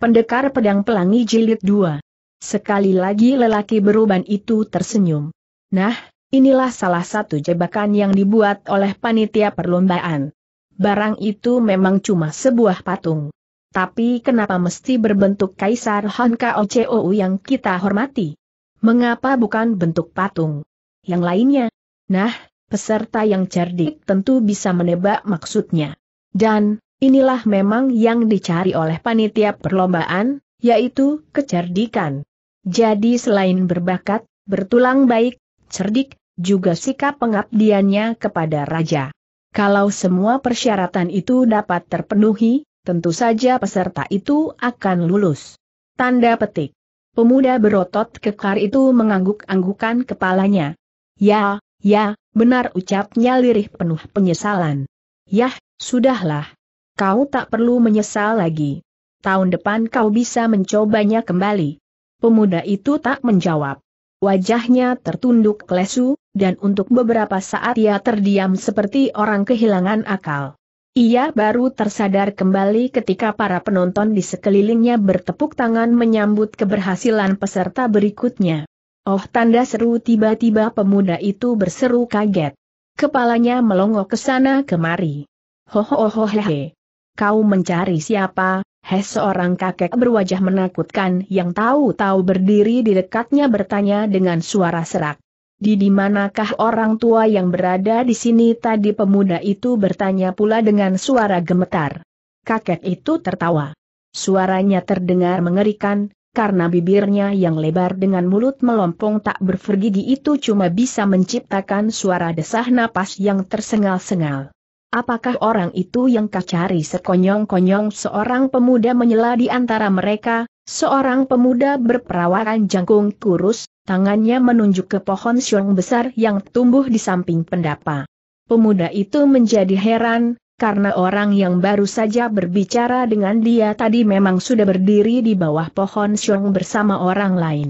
Pendekar Pedang Pelangi Jilid 2. Sekali lagi lelaki beruban itu tersenyum. Nah, inilah salah satu jebakan yang dibuat oleh panitia perlombaan. Barang itu memang cuma sebuah patung. Tapi kenapa mesti berbentuk Kaisar Han KOCOU yang kita hormati? Mengapa bukan bentuk patung? Yang lainnya? Nah, peserta yang cerdik tentu bisa menebak maksudnya. Dan, Inilah memang yang dicari oleh panitia perlombaan, yaitu kecerdikan. Jadi selain berbakat, bertulang baik, cerdik, juga sikap pengabdiannya kepada raja. Kalau semua persyaratan itu dapat terpenuhi, tentu saja peserta itu akan lulus. Tanda petik. Pemuda berotot kekar itu mengangguk-anggukan kepalanya. Ya, ya, benar ucapnya lirih penuh penyesalan. Yah, sudahlah, Kau tak perlu menyesal lagi. Tahun depan kau bisa mencobanya kembali. Pemuda itu tak menjawab. Wajahnya tertunduk lesu, dan untuk beberapa saat ia terdiam seperti orang kehilangan akal. Ia baru tersadar kembali ketika para penonton di sekelilingnya bertepuk tangan menyambut keberhasilan peserta berikutnya. Oh tanda seru tiba-tiba pemuda itu berseru kaget. Kepalanya melongo ke sana kemari. Ho ho ho he Kau mencari siapa? Hes seorang kakek berwajah menakutkan yang tahu-tahu berdiri di dekatnya bertanya dengan suara serak. Di dimanakah orang tua yang berada di sini tadi pemuda itu bertanya pula dengan suara gemetar. Kakek itu tertawa. Suaranya terdengar mengerikan, karena bibirnya yang lebar dengan mulut melompong tak berfergigi itu cuma bisa menciptakan suara desah napas yang tersengal-sengal. Apakah orang itu yang kau cari sekonyong-konyong seorang pemuda menyela di antara mereka, seorang pemuda berperawakan jangkung kurus, tangannya menunjuk ke pohon siung besar yang tumbuh di samping pendapa. Pemuda itu menjadi heran, karena orang yang baru saja berbicara dengan dia tadi memang sudah berdiri di bawah pohon siung bersama orang lain.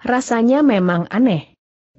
Rasanya memang aneh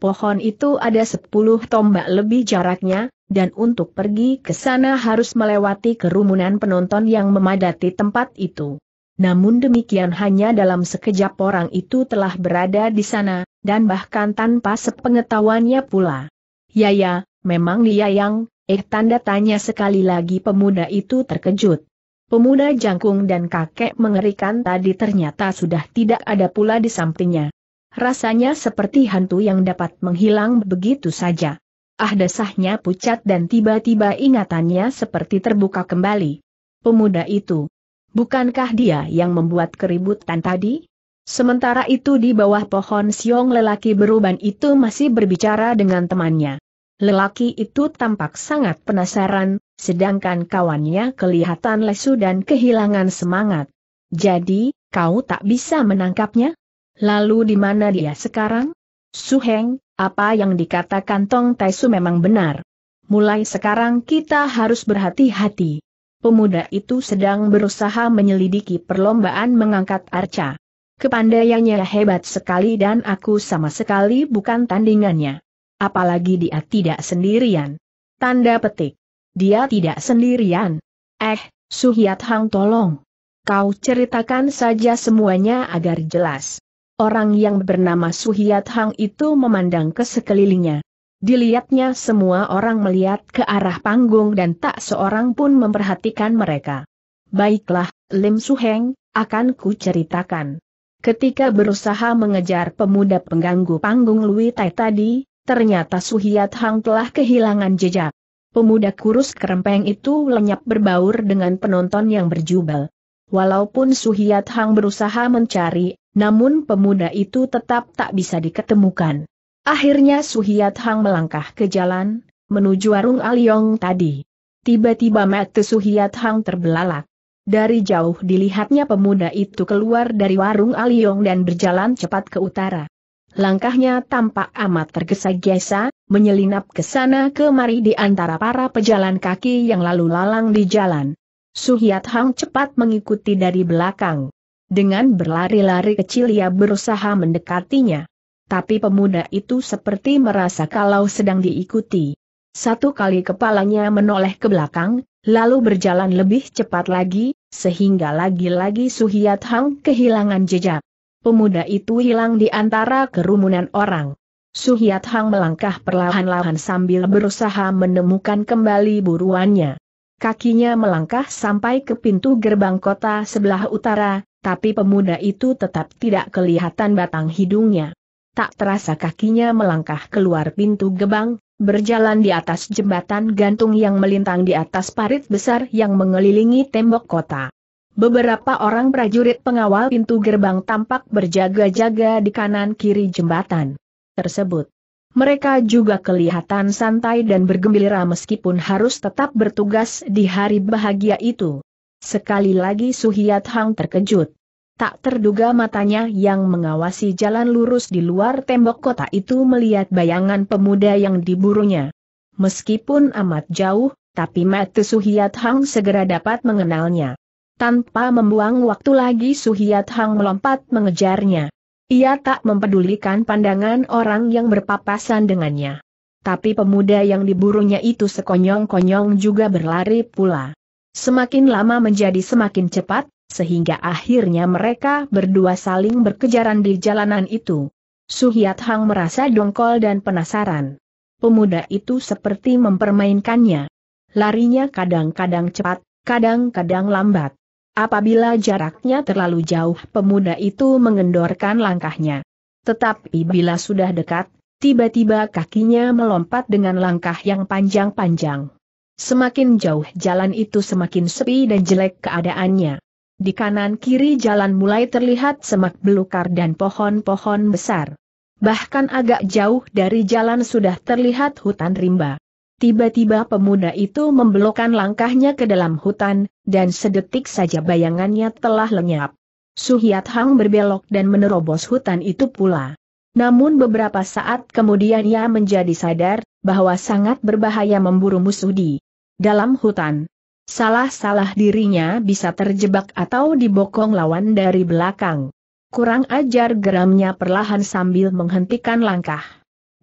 pohon itu ada sepuluh tombak lebih jaraknya, dan untuk pergi ke sana harus melewati kerumunan penonton yang memadati tempat itu. Namun demikian hanya dalam sekejap orang itu telah berada di sana, dan bahkan tanpa sepengetahuannya pula. Ya ya, memang dia yang, eh tanda tanya sekali lagi pemuda itu terkejut. Pemuda jangkung dan kakek mengerikan tadi ternyata sudah tidak ada pula di sampingnya. Rasanya seperti hantu yang dapat menghilang begitu saja. Ah desahnya pucat dan tiba-tiba ingatannya seperti terbuka kembali. Pemuda itu. Bukankah dia yang membuat keributan tadi? Sementara itu di bawah pohon siong lelaki beruban itu masih berbicara dengan temannya. Lelaki itu tampak sangat penasaran, sedangkan kawannya kelihatan lesu dan kehilangan semangat. Jadi, kau tak bisa menangkapnya? Lalu di mana dia sekarang? Suheng, apa yang dikatakan Tong Taisu memang benar. Mulai sekarang kita harus berhati-hati. Pemuda itu sedang berusaha menyelidiki perlombaan mengangkat arca. Kepandaiannya hebat sekali dan aku sama sekali bukan tandingannya. Apalagi dia tidak sendirian. Tanda petik. Dia tidak sendirian. Eh, Suhyat Hang tolong. Kau ceritakan saja semuanya agar jelas. Orang yang bernama Suhiat Hang itu memandang ke sekelilingnya. Dilihatnya semua orang melihat ke arah panggung dan tak seorang pun memperhatikan mereka. Baiklah, Lim Suheng, akan ku ceritakan. Ketika berusaha mengejar pemuda pengganggu panggung Lui Tai tadi, ternyata Suhiat Hang telah kehilangan jejak. Pemuda kurus kerempeng itu lenyap berbaur dengan penonton yang berjubel. Walaupun Suhiat Hang berusaha mencari, namun pemuda itu tetap tak bisa diketemukan. Akhirnya Suhiat Hang melangkah ke jalan, menuju warung Aliong tadi. Tiba-tiba mata Suhiat Hang terbelalak. Dari jauh dilihatnya pemuda itu keluar dari warung Aliong dan berjalan cepat ke utara. Langkahnya tampak amat tergesa-gesa, menyelinap ke sana kemari di antara para pejalan kaki yang lalu lalang di jalan. Suhiat Hang cepat mengikuti dari belakang. Dengan berlari-lari kecil ia berusaha mendekatinya. Tapi pemuda itu seperti merasa kalau sedang diikuti. Satu kali kepalanya menoleh ke belakang, lalu berjalan lebih cepat lagi, sehingga lagi-lagi Suhiat Hang kehilangan jejak. Pemuda itu hilang di antara kerumunan orang. Suhiat Hang melangkah perlahan-lahan sambil berusaha menemukan kembali buruannya. Kakinya melangkah sampai ke pintu gerbang kota sebelah utara, tapi pemuda itu tetap tidak kelihatan batang hidungnya. Tak terasa kakinya melangkah keluar pintu gebang, berjalan di atas jembatan gantung yang melintang di atas parit besar yang mengelilingi tembok kota. Beberapa orang prajurit pengawal pintu gerbang tampak berjaga-jaga di kanan-kiri jembatan tersebut. Mereka juga kelihatan santai dan bergembira meskipun harus tetap bertugas di hari bahagia itu. Sekali lagi Suhiat Hang terkejut. Tak terduga matanya yang mengawasi jalan lurus di luar tembok kota itu melihat bayangan pemuda yang diburunya. Meskipun amat jauh, tapi mata Suhiat Hang segera dapat mengenalnya. Tanpa membuang waktu lagi Suhiat Hang melompat mengejarnya. Ia tak mempedulikan pandangan orang yang berpapasan dengannya. Tapi pemuda yang diburunya itu sekonyong-konyong juga berlari pula. Semakin lama menjadi semakin cepat, sehingga akhirnya mereka berdua saling berkejaran di jalanan itu. Suhiat Hang merasa dongkol dan penasaran. Pemuda itu seperti mempermainkannya. Larinya kadang-kadang cepat, kadang-kadang lambat. Apabila jaraknya terlalu jauh pemuda itu mengendorkan langkahnya. Tetapi bila sudah dekat, tiba-tiba kakinya melompat dengan langkah yang panjang-panjang. Semakin jauh jalan itu semakin sepi dan jelek keadaannya. Di kanan kiri jalan mulai terlihat semak belukar dan pohon-pohon besar. Bahkan agak jauh dari jalan sudah terlihat hutan rimba. Tiba-tiba pemuda itu membelokkan langkahnya ke dalam hutan, dan sedetik saja bayangannya telah lenyap. Suhyat Hang berbelok dan menerobos hutan itu pula. Namun beberapa saat kemudian ia menjadi sadar, bahwa sangat berbahaya memburu musuh di dalam hutan. Salah-salah dirinya bisa terjebak atau dibokong lawan dari belakang. Kurang ajar geramnya perlahan sambil menghentikan langkah.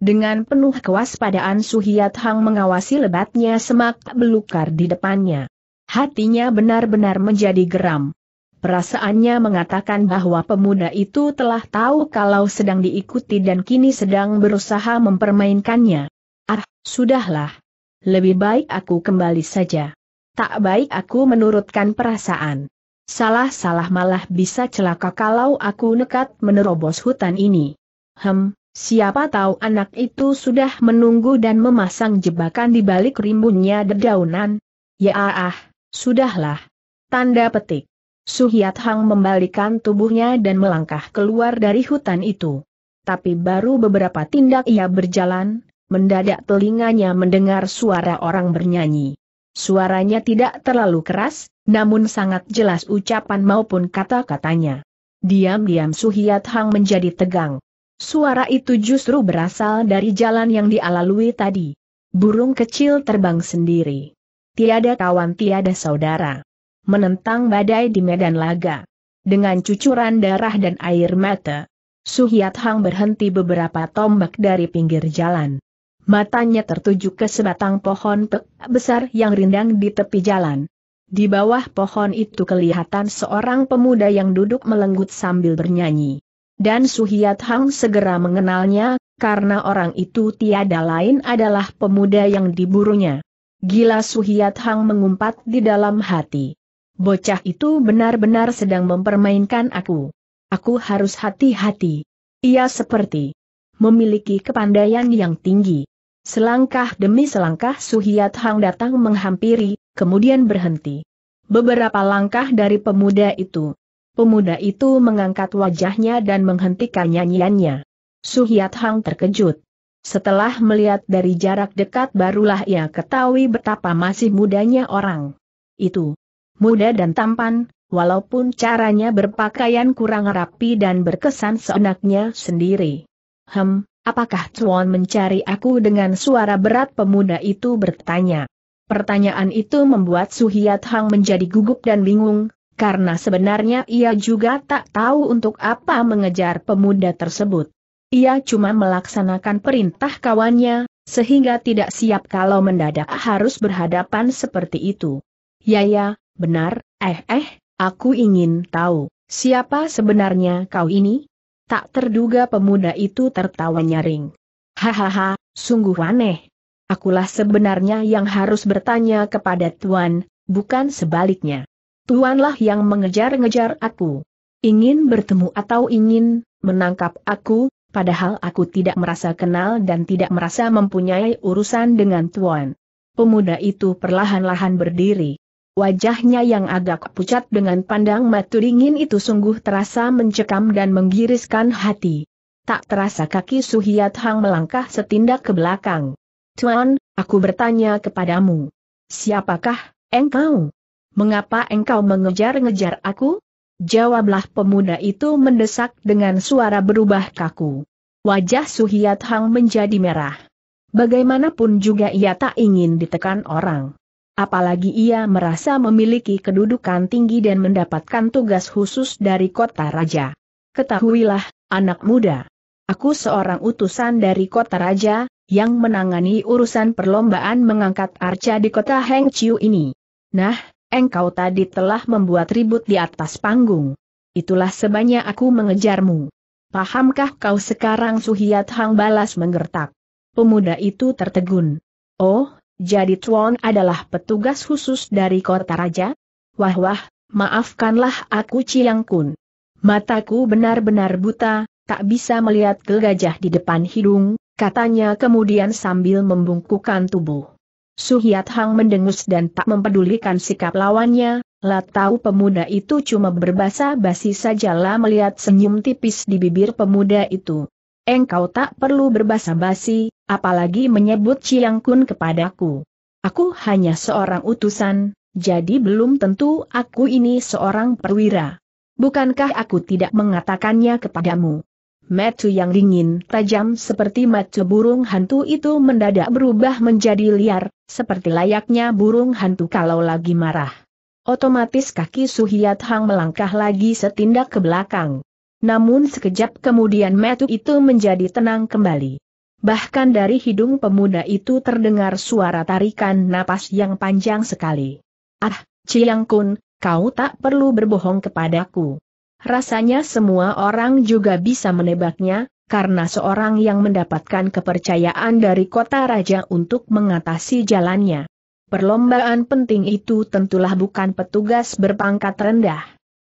Dengan penuh kewaspadaan Suhiat Hang mengawasi lebatnya semak belukar di depannya. Hatinya benar-benar menjadi geram. Perasaannya mengatakan bahwa pemuda itu telah tahu kalau sedang diikuti dan kini sedang berusaha mempermainkannya. Ah, sudahlah lebih baik aku kembali saja. Tak baik aku menurutkan perasaan. Salah-salah malah bisa celaka kalau aku nekat menerobos hutan ini. Hem, siapa tahu anak itu sudah menunggu dan memasang jebakan di balik rimbunnya dedaunan. Ya ah, sudahlah. Tanda petik. Suhyat Hang membalikan tubuhnya dan melangkah keluar dari hutan itu. Tapi baru beberapa tindak ia berjalan, mendadak telinganya mendengar suara orang bernyanyi. Suaranya tidak terlalu keras, namun sangat jelas ucapan maupun kata-katanya. Diam-diam Suhiat Hang menjadi tegang. Suara itu justru berasal dari jalan yang dialalui tadi. Burung kecil terbang sendiri. Tiada kawan tiada saudara. Menentang badai di medan laga. Dengan cucuran darah dan air mata, Suhiat Hang berhenti beberapa tombak dari pinggir jalan. Matanya tertuju ke sebatang pohon pek besar yang rindang di tepi jalan. Di bawah pohon itu kelihatan seorang pemuda yang duduk melenggut sambil bernyanyi. Dan Suhiat Hang segera mengenalnya, karena orang itu tiada lain adalah pemuda yang diburunya. Gila Suhiat Hang mengumpat di dalam hati. Bocah itu benar-benar sedang mempermainkan aku. Aku harus hati-hati. Ia seperti memiliki kepandaian yang tinggi. Selangkah demi selangkah Suhiat Hang datang menghampiri, kemudian berhenti. Beberapa langkah dari pemuda itu. Pemuda itu mengangkat wajahnya dan menghentikan nyanyiannya. Suhiat Hang terkejut. Setelah melihat dari jarak dekat barulah ia ketahui betapa masih mudanya orang. Itu. Muda dan tampan, walaupun caranya berpakaian kurang rapi dan berkesan seenaknya sendiri. Hem, Apakah Tuan mencari aku dengan suara berat pemuda itu bertanya. Pertanyaan itu membuat Suhiat Hang menjadi gugup dan bingung, karena sebenarnya ia juga tak tahu untuk apa mengejar pemuda tersebut. Ia cuma melaksanakan perintah kawannya, sehingga tidak siap kalau mendadak harus berhadapan seperti itu. Ya ya, benar, eh eh, aku ingin tahu, siapa sebenarnya kau ini? Tak terduga pemuda itu tertawa nyaring. Hahaha, sungguh aneh. Akulah sebenarnya yang harus bertanya kepada Tuan, bukan sebaliknya. Tuanlah yang mengejar-ngejar aku. Ingin bertemu atau ingin menangkap aku, padahal aku tidak merasa kenal dan tidak merasa mempunyai urusan dengan Tuan. Pemuda itu perlahan-lahan berdiri. Wajahnya yang agak pucat dengan pandang mata dingin itu sungguh terasa mencekam dan menggiriskan hati. Tak terasa kaki Suhiat Hang melangkah setindak ke belakang. Tuan, aku bertanya kepadamu. Siapakah engkau? Mengapa engkau mengejar-ngejar aku? Jawablah pemuda itu mendesak dengan suara berubah kaku. Wajah Suhiat Hang menjadi merah. Bagaimanapun juga ia tak ingin ditekan orang. Apalagi ia merasa memiliki kedudukan tinggi dan mendapatkan tugas khusus dari kota raja. Ketahuilah, anak muda. Aku seorang utusan dari kota raja, yang menangani urusan perlombaan mengangkat arca di kota Hengqiu ini. Nah, engkau tadi telah membuat ribut di atas panggung. Itulah sebabnya aku mengejarmu. Pahamkah kau sekarang Suhiat Hang balas menggertak? Pemuda itu tertegun. Oh, jadi Tuan adalah petugas khusus dari kota raja? Wah wah, maafkanlah aku Ciang Kun. Mataku benar-benar buta, tak bisa melihat gajah di depan hidung, katanya kemudian sambil membungkukkan tubuh. Suhiat Hang mendengus dan tak mempedulikan sikap lawannya, lah tahu pemuda itu cuma berbahasa basi sajalah melihat senyum tipis di bibir pemuda itu engkau tak perlu berbasa-basi, apalagi menyebut Chiang Kun kepadaku. Aku hanya seorang utusan, jadi belum tentu aku ini seorang perwira. Bukankah aku tidak mengatakannya kepadamu? Metu yang dingin, tajam seperti mata burung hantu itu mendadak berubah menjadi liar, seperti layaknya burung hantu kalau lagi marah. Otomatis kaki Suhiat Hang melangkah lagi setindak ke belakang. Namun sekejap kemudian metu itu menjadi tenang kembali. Bahkan dari hidung pemuda itu terdengar suara tarikan napas yang panjang sekali. Ah, Ciyang Kun, kau tak perlu berbohong kepadaku. Rasanya semua orang juga bisa menebaknya, karena seorang yang mendapatkan kepercayaan dari kota raja untuk mengatasi jalannya. Perlombaan penting itu tentulah bukan petugas berpangkat rendah.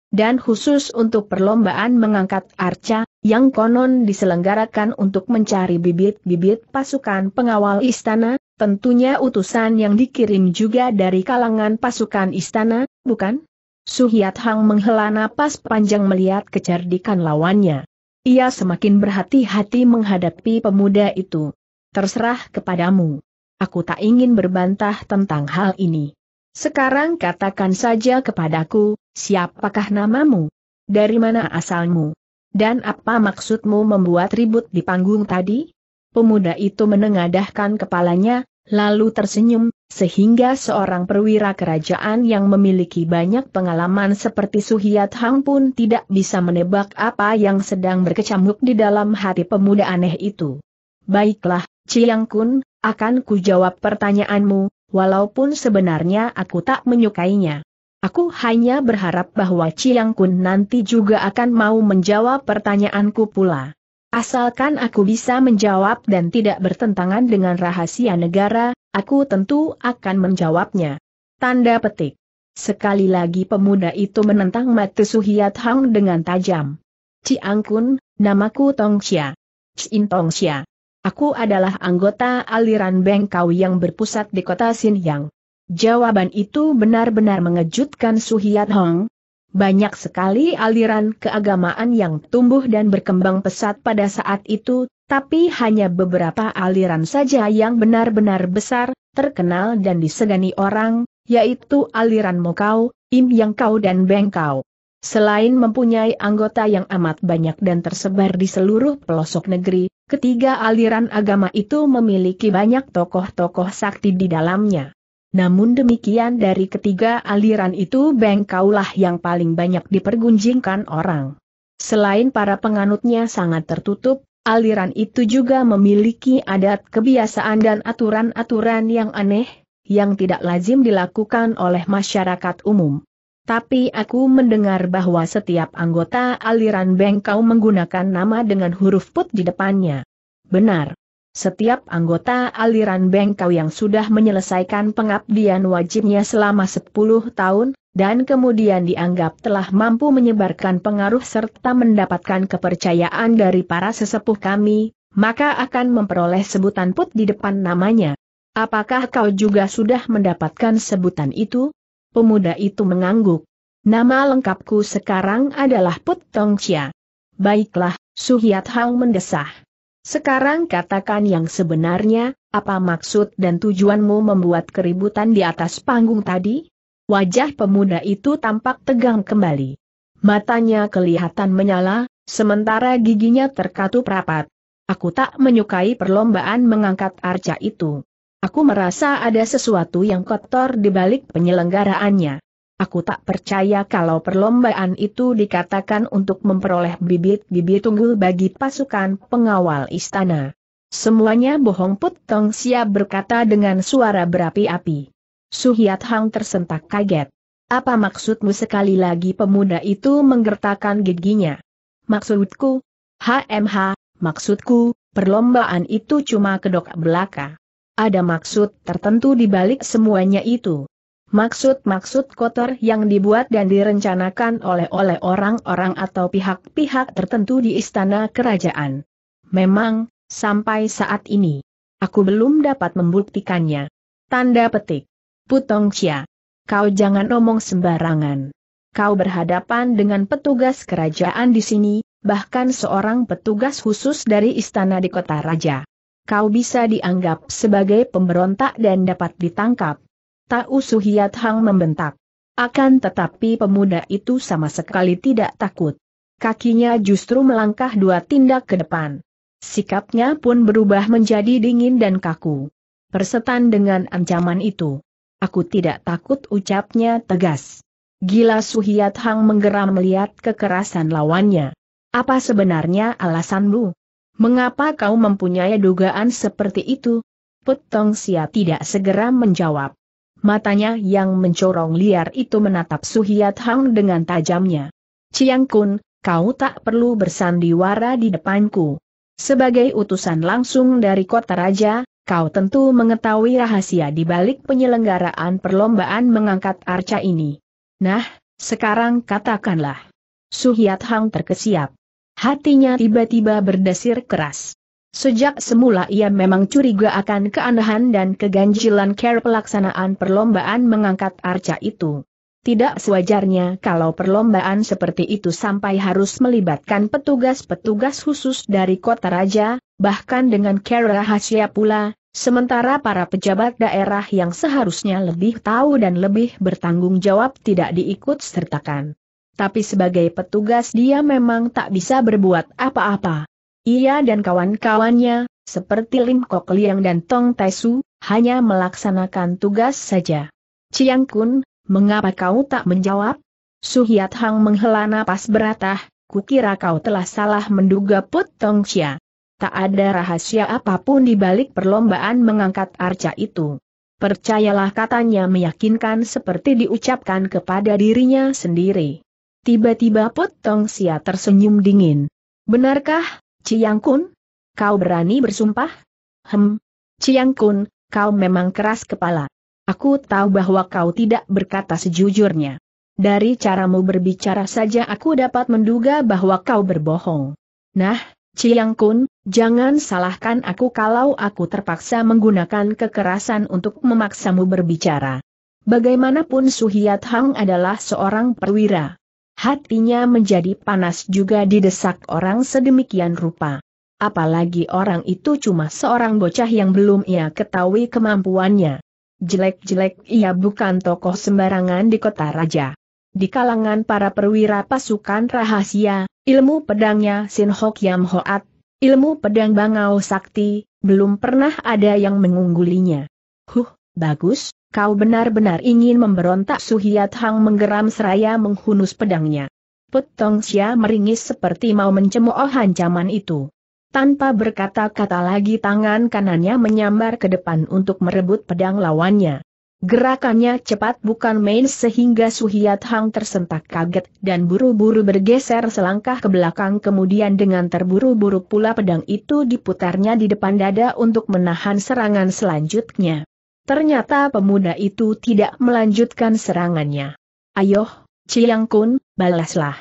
Dan khusus untuk perlombaan mengangkat arca, yang konon diselenggarakan untuk mencari bibit-bibit pasukan pengawal istana, tentunya utusan yang dikirim juga dari kalangan pasukan istana, bukan? Suhyat Hang menghela napas panjang melihat kecerdikan lawannya. Ia semakin berhati-hati menghadapi pemuda itu. Terserah kepadamu. Aku tak ingin berbantah tentang hal ini. Sekarang katakan saja kepadaku, siapakah namamu? Dari mana asalmu? Dan apa maksudmu membuat ribut di panggung tadi? Pemuda itu menengadahkan kepalanya, lalu tersenyum, sehingga seorang perwira kerajaan yang memiliki banyak pengalaman seperti Suhiyat Hang pun tidak bisa menebak apa yang sedang berkecamuk di dalam hati pemuda aneh itu. Baiklah, Ciyang Kun, akan kujawab pertanyaanmu, walaupun sebenarnya aku tak menyukainya. Aku hanya berharap bahwa Chiang Kun nanti juga akan mau menjawab pertanyaanku pula. Asalkan aku bisa menjawab dan tidak bertentangan dengan rahasia negara, aku tentu akan menjawabnya. Tanda petik. Sekali lagi pemuda itu menentang Suhiat Hang dengan tajam. Chiang Kun, namaku Tong Tongxia. Chin Tongxia. Aku adalah anggota aliran Bengkau yang berpusat di kota Xinjiang. Jawaban itu benar-benar mengejutkan Su Hiat Hong. Banyak sekali aliran keagamaan yang tumbuh dan berkembang pesat pada saat itu, tapi hanya beberapa aliran saja yang benar-benar besar, terkenal dan disegani orang, yaitu aliran Mokau, Im Yang Kau dan Bengkau. Selain mempunyai anggota yang amat banyak dan tersebar di seluruh pelosok negeri, ketiga aliran agama itu memiliki banyak tokoh-tokoh sakti di dalamnya. Namun demikian dari ketiga aliran itu bengkaulah yang paling banyak dipergunjingkan orang. Selain para penganutnya sangat tertutup, aliran itu juga memiliki adat kebiasaan dan aturan-aturan yang aneh, yang tidak lazim dilakukan oleh masyarakat umum. Tapi aku mendengar bahwa setiap anggota aliran bengkau menggunakan nama dengan huruf put di depannya. Benar. Setiap anggota aliran bengkau yang sudah menyelesaikan pengabdian wajibnya selama 10 tahun, dan kemudian dianggap telah mampu menyebarkan pengaruh serta mendapatkan kepercayaan dari para sesepuh kami, maka akan memperoleh sebutan put di depan namanya. Apakah kau juga sudah mendapatkan sebutan itu? pemuda itu mengangguk. Nama lengkapku sekarang adalah Put Tong Chia. Baiklah, Suhiat Hang mendesah. Sekarang katakan yang sebenarnya, apa maksud dan tujuanmu membuat keributan di atas panggung tadi? Wajah pemuda itu tampak tegang kembali. Matanya kelihatan menyala, sementara giginya terkatup rapat. Aku tak menyukai perlombaan mengangkat arca itu. Aku merasa ada sesuatu yang kotor di balik penyelenggaraannya. Aku tak percaya kalau perlombaan itu dikatakan untuk memperoleh bibit-bibit unggul bagi pasukan pengawal istana. Semuanya bohong Put Tong siap berkata dengan suara berapi-api. Suhiat Hang tersentak kaget. Apa maksudmu sekali lagi pemuda itu menggertakkan giginya? Maksudku? HMH, maksudku, perlombaan itu cuma kedok belaka. Ada maksud tertentu di balik semuanya itu. Maksud-maksud kotor yang dibuat dan direncanakan oleh oleh orang-orang atau pihak-pihak tertentu di istana kerajaan. Memang, sampai saat ini, aku belum dapat membuktikannya. Tanda petik. Putong Cia. Kau jangan omong sembarangan. Kau berhadapan dengan petugas kerajaan di sini, bahkan seorang petugas khusus dari istana di kota raja kau bisa dianggap sebagai pemberontak dan dapat ditangkap. Tak usuh Hiat Hang membentak. Akan tetapi pemuda itu sama sekali tidak takut. Kakinya justru melangkah dua tindak ke depan. Sikapnya pun berubah menjadi dingin dan kaku. Persetan dengan ancaman itu. Aku tidak takut ucapnya tegas. Gila Suhiat Hang menggeram melihat kekerasan lawannya. Apa sebenarnya alasanmu? Mengapa kau mempunyai dugaan seperti itu? Putong Tong Sia tidak segera menjawab. Matanya yang mencorong liar itu menatap Suhiat Hang dengan tajamnya. Chiang Kun, kau tak perlu bersandiwara di depanku. Sebagai utusan langsung dari kota raja, kau tentu mengetahui rahasia di balik penyelenggaraan perlombaan mengangkat arca ini. Nah, sekarang katakanlah. Suhiat Hang terkesiap. Hatinya tiba-tiba berdesir keras. Sejak semula ia memang curiga akan keanehan dan keganjilan care pelaksanaan perlombaan mengangkat arca itu. Tidak sewajarnya kalau perlombaan seperti itu sampai harus melibatkan petugas-petugas khusus dari kota raja, bahkan dengan care rahasia pula, sementara para pejabat daerah yang seharusnya lebih tahu dan lebih bertanggung jawab tidak diikut sertakan tapi sebagai petugas dia memang tak bisa berbuat apa-apa. Ia dan kawan-kawannya, seperti Lim Kok Liang dan Tong Taisu, hanya melaksanakan tugas saja. Ciang Kun, mengapa kau tak menjawab? Suhiat Hang menghela napas beratah, kukira kau telah salah menduga Put Tong Xia. Tak ada rahasia apapun di balik perlombaan mengangkat arca itu. Percayalah katanya meyakinkan seperti diucapkan kepada dirinya sendiri. Tiba-tiba Pot Tong Sia tersenyum dingin. Benarkah, Ciang Kun? Kau berani bersumpah? Hem, Ciang Kun, kau memang keras kepala. Aku tahu bahwa kau tidak berkata sejujurnya. Dari caramu berbicara saja aku dapat menduga bahwa kau berbohong. Nah, Ciang Kun, jangan salahkan aku kalau aku terpaksa menggunakan kekerasan untuk memaksamu berbicara. Bagaimanapun Suhiyat Hang adalah seorang perwira. Hatinya menjadi panas juga didesak orang sedemikian rupa. Apalagi orang itu cuma seorang bocah yang belum ia ketahui kemampuannya. Jelek-jelek ia bukan tokoh sembarangan di kota raja. Di kalangan para perwira pasukan rahasia, ilmu pedangnya Sin Hok Yam Hoat, ilmu pedang Bangau Sakti, belum pernah ada yang mengunggulinya. Huh, bagus, Kau benar-benar ingin memberontak Suhiat Hang menggeram seraya menghunus pedangnya. Petong Sia meringis seperti mau mencemooh ancaman itu. Tanpa berkata-kata lagi tangan kanannya menyambar ke depan untuk merebut pedang lawannya. Gerakannya cepat bukan main sehingga Suhiat Hang tersentak kaget dan buru-buru bergeser selangkah ke belakang kemudian dengan terburu-buru pula pedang itu diputarnya di depan dada untuk menahan serangan selanjutnya. Ternyata pemuda itu tidak melanjutkan serangannya. Ayoh, Ciyang Kun, balaslah.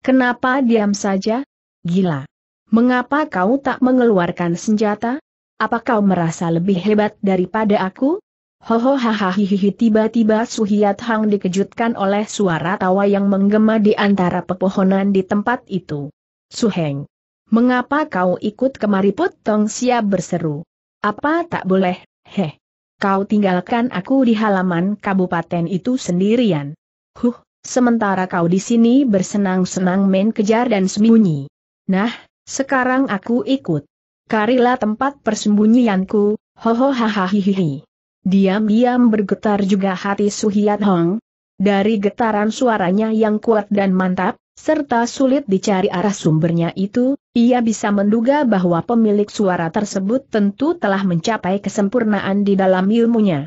Kenapa diam saja? Gila. Mengapa kau tak mengeluarkan senjata? Apa kau merasa lebih hebat daripada aku? Hohohahahihihi tiba-tiba Suhiat Hang dikejutkan oleh suara tawa yang menggema di antara pepohonan di tempat itu. Suheng. Mengapa kau ikut kemari potong siap berseru? Apa tak boleh, heh? Kau tinggalkan aku di halaman kabupaten itu sendirian. Huh, sementara kau di sini bersenang-senang main kejar dan sembunyi. Nah, sekarang aku ikut. Karilah tempat persembunyianku, hohohahahihihi. Diam-diam bergetar juga hati Suhiat Hong. Dari getaran suaranya yang kuat dan mantap, serta sulit dicari arah sumbernya itu, ia bisa menduga bahwa pemilik suara tersebut tentu telah mencapai kesempurnaan di dalam ilmunya.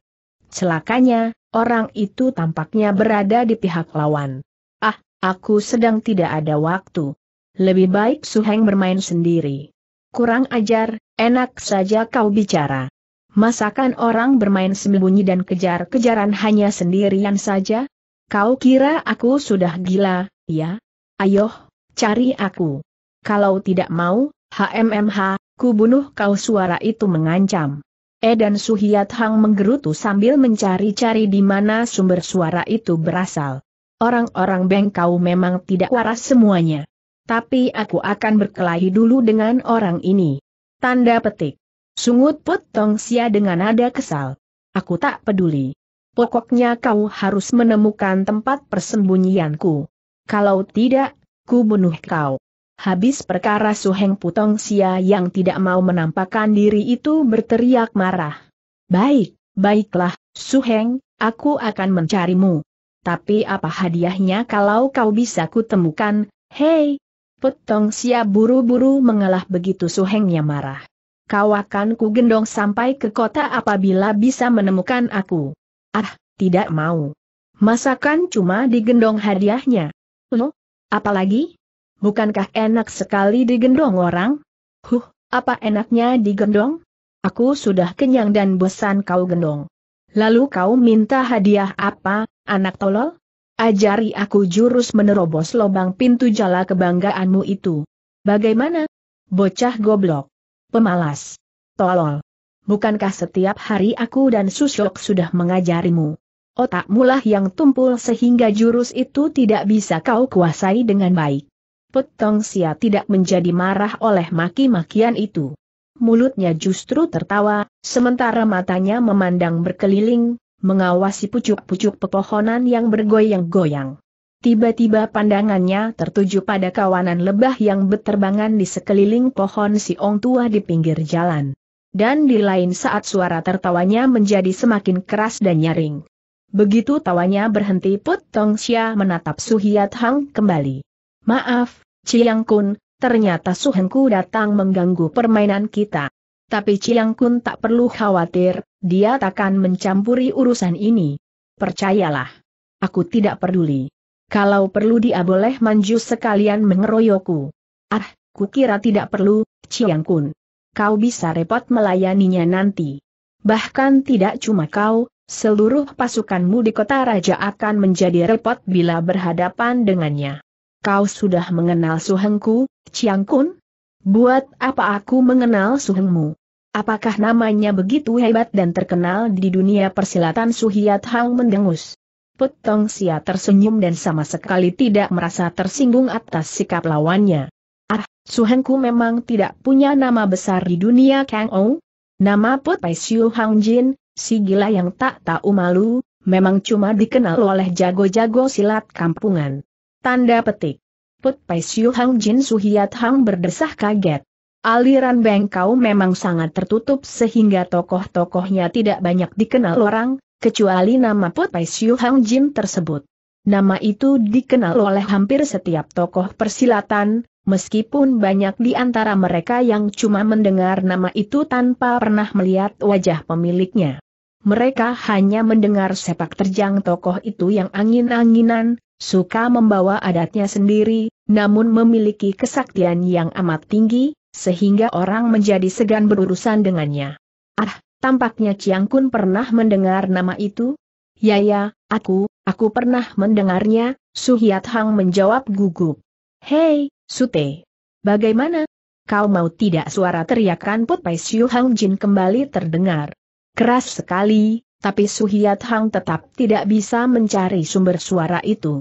Celakanya, orang itu tampaknya berada di pihak lawan. Ah, aku sedang tidak ada waktu. Lebih baik Su-heng bermain sendiri. Kurang ajar, enak saja kau bicara. Masakan orang bermain sembunyi dan kejar-kejaran hanya sendirian saja? Kau kira aku sudah gila, ya? Ayo, cari aku. Kalau tidak mau, HMMH, ku bunuh kau suara itu mengancam. E dan Suhiat Hang menggerutu sambil mencari-cari di mana sumber suara itu berasal. Orang-orang bengkau memang tidak waras semuanya. Tapi aku akan berkelahi dulu dengan orang ini. Tanda petik. Sungut Put Tong Sia dengan nada kesal. Aku tak peduli. Pokoknya kau harus menemukan tempat persembunyianku. Kalau tidak, ku bunuh kau habis perkara Suheng Putong Sia yang tidak mau menampakkan diri itu berteriak marah. Baik, baiklah, Suheng, aku akan mencarimu. Tapi apa hadiahnya kalau kau bisa kutemukan, hei? Putong Sia buru-buru mengalah begitu Suhengnya marah. Kau akan ku gendong sampai ke kota apabila bisa menemukan aku. Ah, tidak mau. Masakan cuma digendong hadiahnya. Loh, apalagi? bukankah enak sekali digendong orang? Huh, apa enaknya digendong? Aku sudah kenyang dan bosan kau gendong. Lalu kau minta hadiah apa, anak tolol? Ajari aku jurus menerobos lubang pintu jala kebanggaanmu itu. Bagaimana? Bocah goblok. Pemalas. Tolol. Bukankah setiap hari aku dan Susyok sudah mengajarimu? Otakmulah yang tumpul sehingga jurus itu tidak bisa kau kuasai dengan baik. Petong Sia tidak menjadi marah oleh maki-makian itu. Mulutnya justru tertawa, sementara matanya memandang berkeliling, mengawasi pucuk-pucuk pepohonan yang bergoyang-goyang. Tiba-tiba pandangannya tertuju pada kawanan lebah yang berterbangan di sekeliling pohon si ong tua di pinggir jalan. Dan di lain saat suara tertawanya menjadi semakin keras dan nyaring. Begitu tawanya berhenti Put Tong Xia menatap Suhiat Hang kembali. Maaf, Chiang Kun, ternyata Suhenku datang mengganggu permainan kita. Tapi Chiang Kun tak perlu khawatir, dia takkan mencampuri urusan ini. Percayalah. Aku tidak peduli. Kalau perlu dia boleh manju sekalian mengeroyokku. Ah, kukira tidak perlu, Chiang Kun. Kau bisa repot melayaninya nanti. Bahkan tidak cuma kau, seluruh pasukanmu di kota raja akan menjadi repot bila berhadapan dengannya. Kau sudah mengenal suhengku, Chiang Kun? Buat apa aku mengenal suhengmu? Apakah namanya begitu hebat dan terkenal di dunia persilatan Suhiat Hang mendengus? Petong Sia tersenyum dan sama sekali tidak merasa tersinggung atas sikap lawannya. Ah, suhengku memang tidak punya nama besar di dunia Kang Ou? Nama Put Siu Hang Jin, si gila yang tak tahu malu, memang cuma dikenal oleh jago-jago silat kampungan. Tanda petik. Put Pai Siu Hang Jin Suhiat Hang berdesah kaget. Aliran Bengkau memang sangat tertutup sehingga tokoh-tokohnya tidak banyak dikenal orang, kecuali nama Put Pai Siu Hang Jin tersebut. Nama itu dikenal oleh hampir setiap tokoh persilatan, meskipun banyak di antara mereka yang cuma mendengar nama itu tanpa pernah melihat wajah pemiliknya. Mereka hanya mendengar sepak terjang tokoh itu yang angin-anginan, suka membawa adatnya sendiri, namun memiliki kesaktian yang amat tinggi, sehingga orang menjadi segan berurusan dengannya. Ah, tampaknya Chiang Kun pernah mendengar nama itu? Ya ya, aku, aku pernah mendengarnya, Suhiat Hang menjawab gugup. Hei, Sute. Bagaimana? Kau mau tidak suara teriakan Put Pai Siu Hang Jin kembali terdengar. Keras sekali, tapi Suhiat Hang tetap tidak bisa mencari sumber suara itu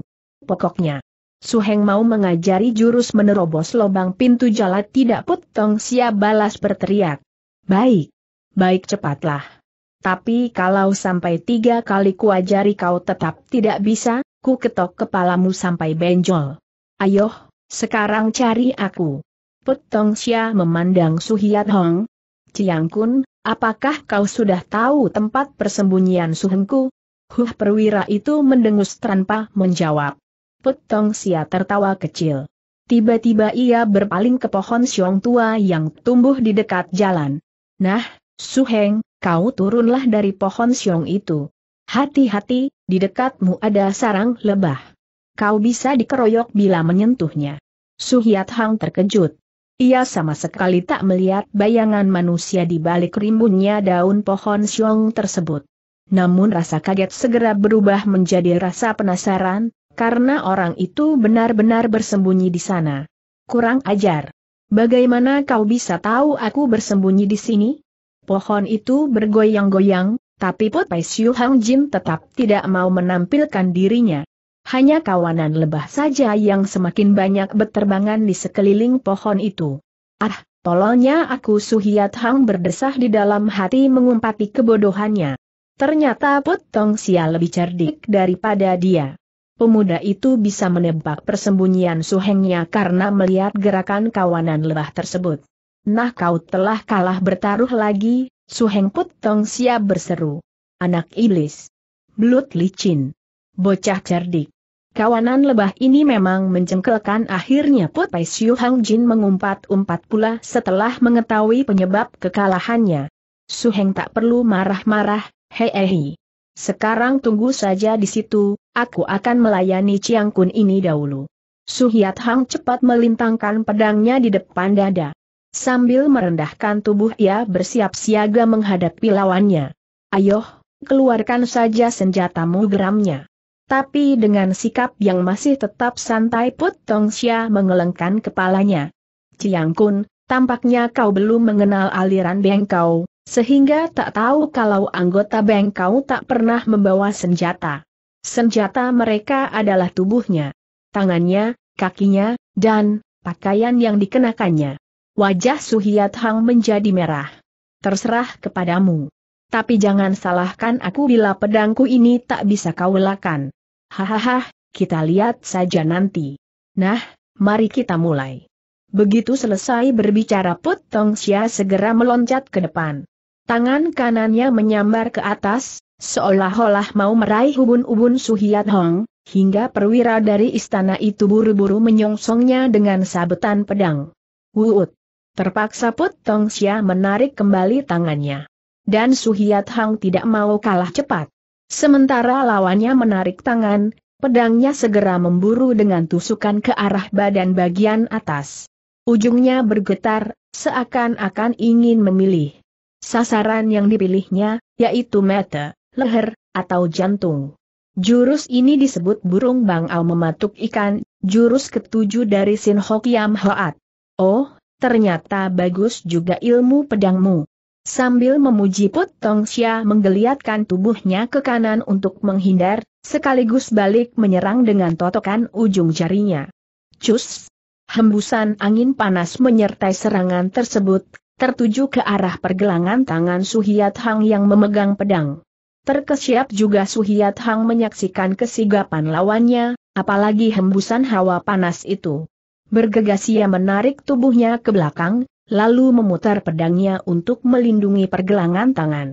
pokoknya. Su Heng mau mengajari jurus menerobos lubang pintu jalan tidak putong sia balas berteriak. Baik. Baik cepatlah. Tapi kalau sampai tiga kali kuajari kau tetap tidak bisa, ku ketok kepalamu sampai benjol. Ayoh, sekarang cari aku. Putong Xia memandang Hiat Hong. Ciang Kun, apakah kau sudah tahu tempat persembunyian Su Hengku? Huh perwira itu mendengus tanpa menjawab. Petong Sia tertawa kecil. Tiba-tiba ia berpaling ke pohon siong tua yang tumbuh di dekat jalan. Nah, Su Heng, kau turunlah dari pohon siong itu. Hati-hati, di dekatmu ada sarang lebah. Kau bisa dikeroyok bila menyentuhnya. Suhiat Hang terkejut. Ia sama sekali tak melihat bayangan manusia di balik rimbunnya daun pohon siong tersebut. Namun rasa kaget segera berubah menjadi rasa penasaran, karena orang itu benar-benar bersembunyi di sana. Kurang ajar. Bagaimana kau bisa tahu aku bersembunyi di sini? Pohon itu bergoyang-goyang, tapi Potai Siu Hang Jin tetap tidak mau menampilkan dirinya. Hanya kawanan lebah saja yang semakin banyak berterbangan di sekeliling pohon itu. Ah, tolongnya aku Suhiat Hang berdesah di dalam hati mengumpati kebodohannya. Ternyata Pot Tong Sia lebih cerdik daripada dia. Pemuda itu bisa menebak persembunyian suhengnya karena melihat gerakan kawanan lebah tersebut. Nah kau telah kalah bertaruh lagi, suheng Putong siap berseru. Anak iblis. Belut licin. Bocah cerdik. Kawanan lebah ini memang mencengkelkan akhirnya Putai Pai Siu Hang Jin mengumpat-umpat pula setelah mengetahui penyebab kekalahannya. Suheng tak perlu marah-marah, hei Sekarang tunggu saja di situ, aku akan melayani Chiang Kun ini dahulu. Suhyat Hang cepat melintangkan pedangnya di depan dada. Sambil merendahkan tubuh ia bersiap siaga menghadapi lawannya. Ayoh, keluarkan saja senjatamu geramnya. Tapi dengan sikap yang masih tetap santai Put Tong Xia mengelengkan kepalanya. Chiang Kun, tampaknya kau belum mengenal aliran Bengkau, sehingga tak tahu kalau anggota Bengkau tak pernah membawa senjata. Senjata mereka adalah tubuhnya, tangannya, kakinya, dan pakaian yang dikenakannya. Wajah Suhiyat Hang menjadi merah. Terserah kepadamu. Tapi jangan salahkan aku bila pedangku ini tak bisa kau lakukan. Hahaha, kita lihat saja nanti. Nah, mari kita mulai. Begitu selesai berbicara Put Tong Xia segera meloncat ke depan. Tangan kanannya menyambar ke atas, Seolah-olah mau meraih ubun-ubun Suhiat Hong, hingga perwira dari istana itu buru-buru menyongsongnya dengan sabetan pedang. Wuut! Terpaksa Put Tong Xia menarik kembali tangannya. Dan Suhiat Hong tidak mau kalah cepat. Sementara lawannya menarik tangan, pedangnya segera memburu dengan tusukan ke arah badan bagian atas. Ujungnya bergetar, seakan-akan ingin memilih. Sasaran yang dipilihnya, yaitu mata leher, atau jantung. Jurus ini disebut burung bangau mematuk ikan, jurus ketujuh dari Sin Hokiam Hoat. Oh, ternyata bagus juga ilmu pedangmu. Sambil memuji Put Tong Xia menggeliatkan tubuhnya ke kanan untuk menghindar, sekaligus balik menyerang dengan totokan ujung jarinya. Cus! Hembusan angin panas menyertai serangan tersebut, tertuju ke arah pergelangan tangan Suhiat Hang yang memegang pedang. Terkesiap juga Suhiat Hang menyaksikan kesigapan lawannya, apalagi hembusan hawa panas itu. Bergegas ia menarik tubuhnya ke belakang, lalu memutar pedangnya untuk melindungi pergelangan tangan.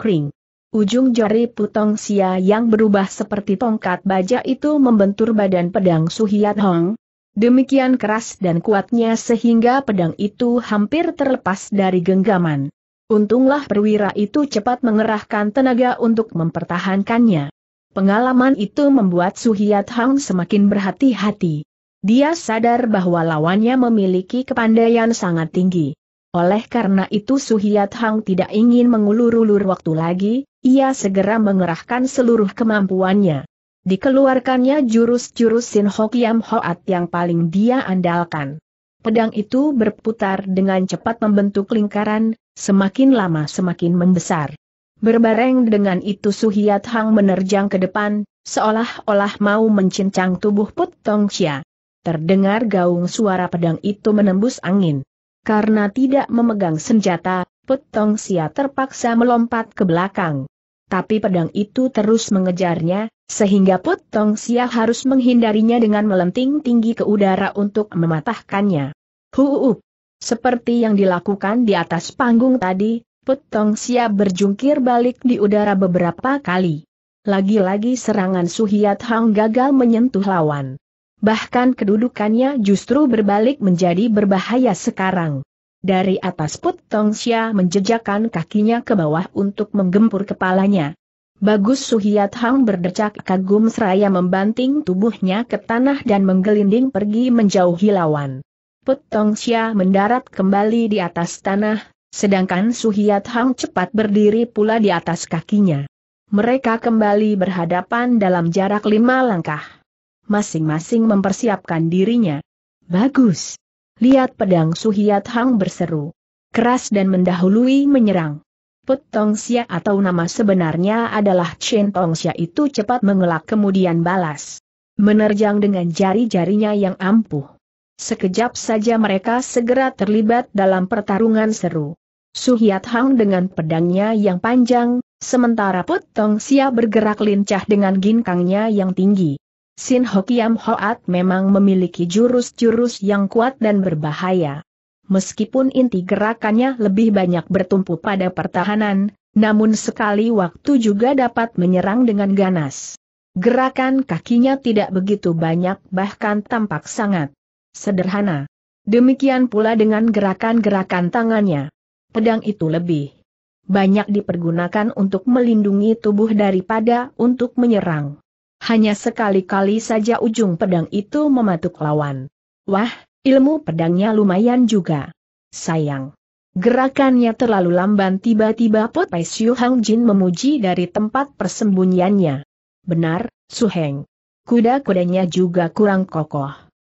Kring. Ujung jari putong sia yang berubah seperti tongkat baja itu membentur badan pedang Suhiat Hang. Demikian keras dan kuatnya sehingga pedang itu hampir terlepas dari genggaman. Untunglah perwira itu cepat mengerahkan tenaga untuk mempertahankannya. Pengalaman itu membuat Suhiyat Hang semakin berhati-hati. Dia sadar bahwa lawannya memiliki kepandaian sangat tinggi. Oleh karena itu Suhiyat Hang tidak ingin mengulur-ulur waktu lagi, ia segera mengerahkan seluruh kemampuannya. Dikeluarkannya jurus-jurus Sin Hokiam Hoat yang paling dia andalkan. Pedang itu berputar dengan cepat membentuk lingkaran, semakin lama semakin membesar. Berbareng dengan itu Suhiat Hang menerjang ke depan, seolah-olah mau mencincang tubuh Put Tong Chia. Terdengar gaung suara pedang itu menembus angin. Karena tidak memegang senjata, Put Tong terpaksa melompat ke belakang tapi pedang itu terus mengejarnya, sehingga Put Tong Sia harus menghindarinya dengan melenting tinggi ke udara untuk mematahkannya. Huup! Seperti yang dilakukan di atas panggung tadi, Put Tong Sia berjungkir balik di udara beberapa kali. Lagi-lagi serangan Suhiat Hang gagal menyentuh lawan. Bahkan kedudukannya justru berbalik menjadi berbahaya sekarang. Dari atas Put Xia menjejakkan kakinya ke bawah untuk menggempur kepalanya. Bagus Suhiat Hang berdecak kagum seraya membanting tubuhnya ke tanah dan menggelinding pergi menjauhi lawan. Put Xia mendarat kembali di atas tanah, sedangkan Suhiat Hang cepat berdiri pula di atas kakinya. Mereka kembali berhadapan dalam jarak lima langkah. Masing-masing mempersiapkan dirinya. Bagus. Lihat pedang Suhiat Hang berseru. Keras dan mendahului menyerang. Putong Xia atau nama sebenarnya adalah Chen Tong Xia itu cepat mengelak kemudian balas. Menerjang dengan jari-jarinya yang ampuh. Sekejap saja mereka segera terlibat dalam pertarungan seru. Suhiat Hang dengan pedangnya yang panjang, sementara Putong Xia bergerak lincah dengan ginkangnya yang tinggi. Sin Hokiam Hoat memang memiliki jurus-jurus yang kuat dan berbahaya. Meskipun inti gerakannya lebih banyak bertumpu pada pertahanan, namun sekali waktu juga dapat menyerang dengan ganas. Gerakan kakinya tidak begitu banyak bahkan tampak sangat sederhana. Demikian pula dengan gerakan-gerakan tangannya. Pedang itu lebih banyak dipergunakan untuk melindungi tubuh daripada untuk menyerang hanya sekali-kali saja ujung pedang itu mematuk lawan. Wah, ilmu pedangnya lumayan juga. Sayang. Gerakannya terlalu lamban tiba-tiba Pot Pai Siu Hang Jin memuji dari tempat persembunyiannya. Benar, Su Suheng. Kuda-kudanya juga kurang kokoh.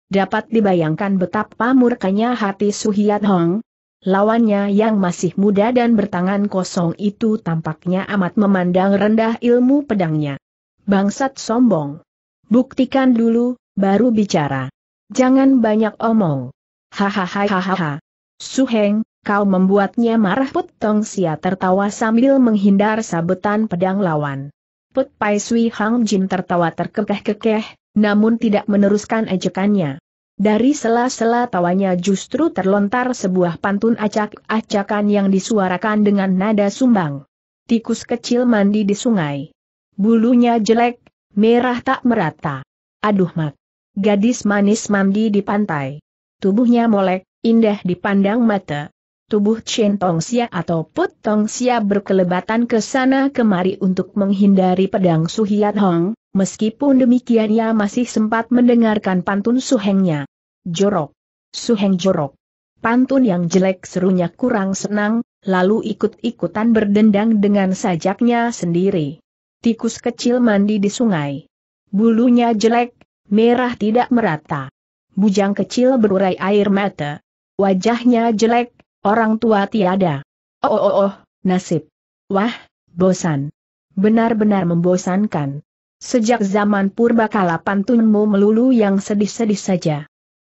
Dapat dibayangkan betapa murkanya hati Suhiat Hong. Lawannya yang masih muda dan bertangan kosong itu tampaknya amat memandang rendah ilmu pedangnya. Bangsat sombong. Buktikan dulu, baru bicara. Jangan banyak omong. Hahaha. Suheng, kau membuatnya marah Put Tong Sia tertawa sambil menghindar sabetan pedang lawan. Put Pai Sui Hang Jin tertawa terkekeh-kekeh, namun tidak meneruskan ejekannya. Dari sela-sela tawanya justru terlontar sebuah pantun acak-acakan yang disuarakan dengan nada sumbang. Tikus kecil mandi di sungai. Bulunya jelek, merah tak merata. Aduh mak. Gadis manis mandi di pantai. Tubuhnya molek, indah dipandang mata. Tubuh Chen Tong Xia atau Put Tong Xia berkelebatan ke sana kemari untuk menghindari pedang Su Hiat Hong, meskipun demikian ia masih sempat mendengarkan pantun Suhengnya. Jorok. Suheng jorok. Pantun yang jelek serunya kurang senang, lalu ikut-ikutan berdendang dengan sajaknya sendiri tikus kecil mandi di sungai. Bulunya jelek, merah tidak merata. Bujang kecil berurai air mata. Wajahnya jelek, orang tua tiada. Oh oh oh, oh nasib. Wah, bosan. Benar-benar membosankan. Sejak zaman purba kala pantunmu melulu yang sedih-sedih saja.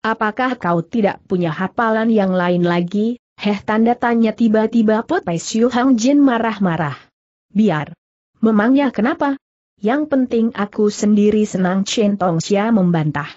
Apakah kau tidak punya hafalan yang lain lagi? Heh tanda tanya tiba-tiba Pot Pai Siu Hang Jin marah-marah. Biar. Memangnya kenapa? Yang penting aku sendiri senang Chen Tongxia membantah.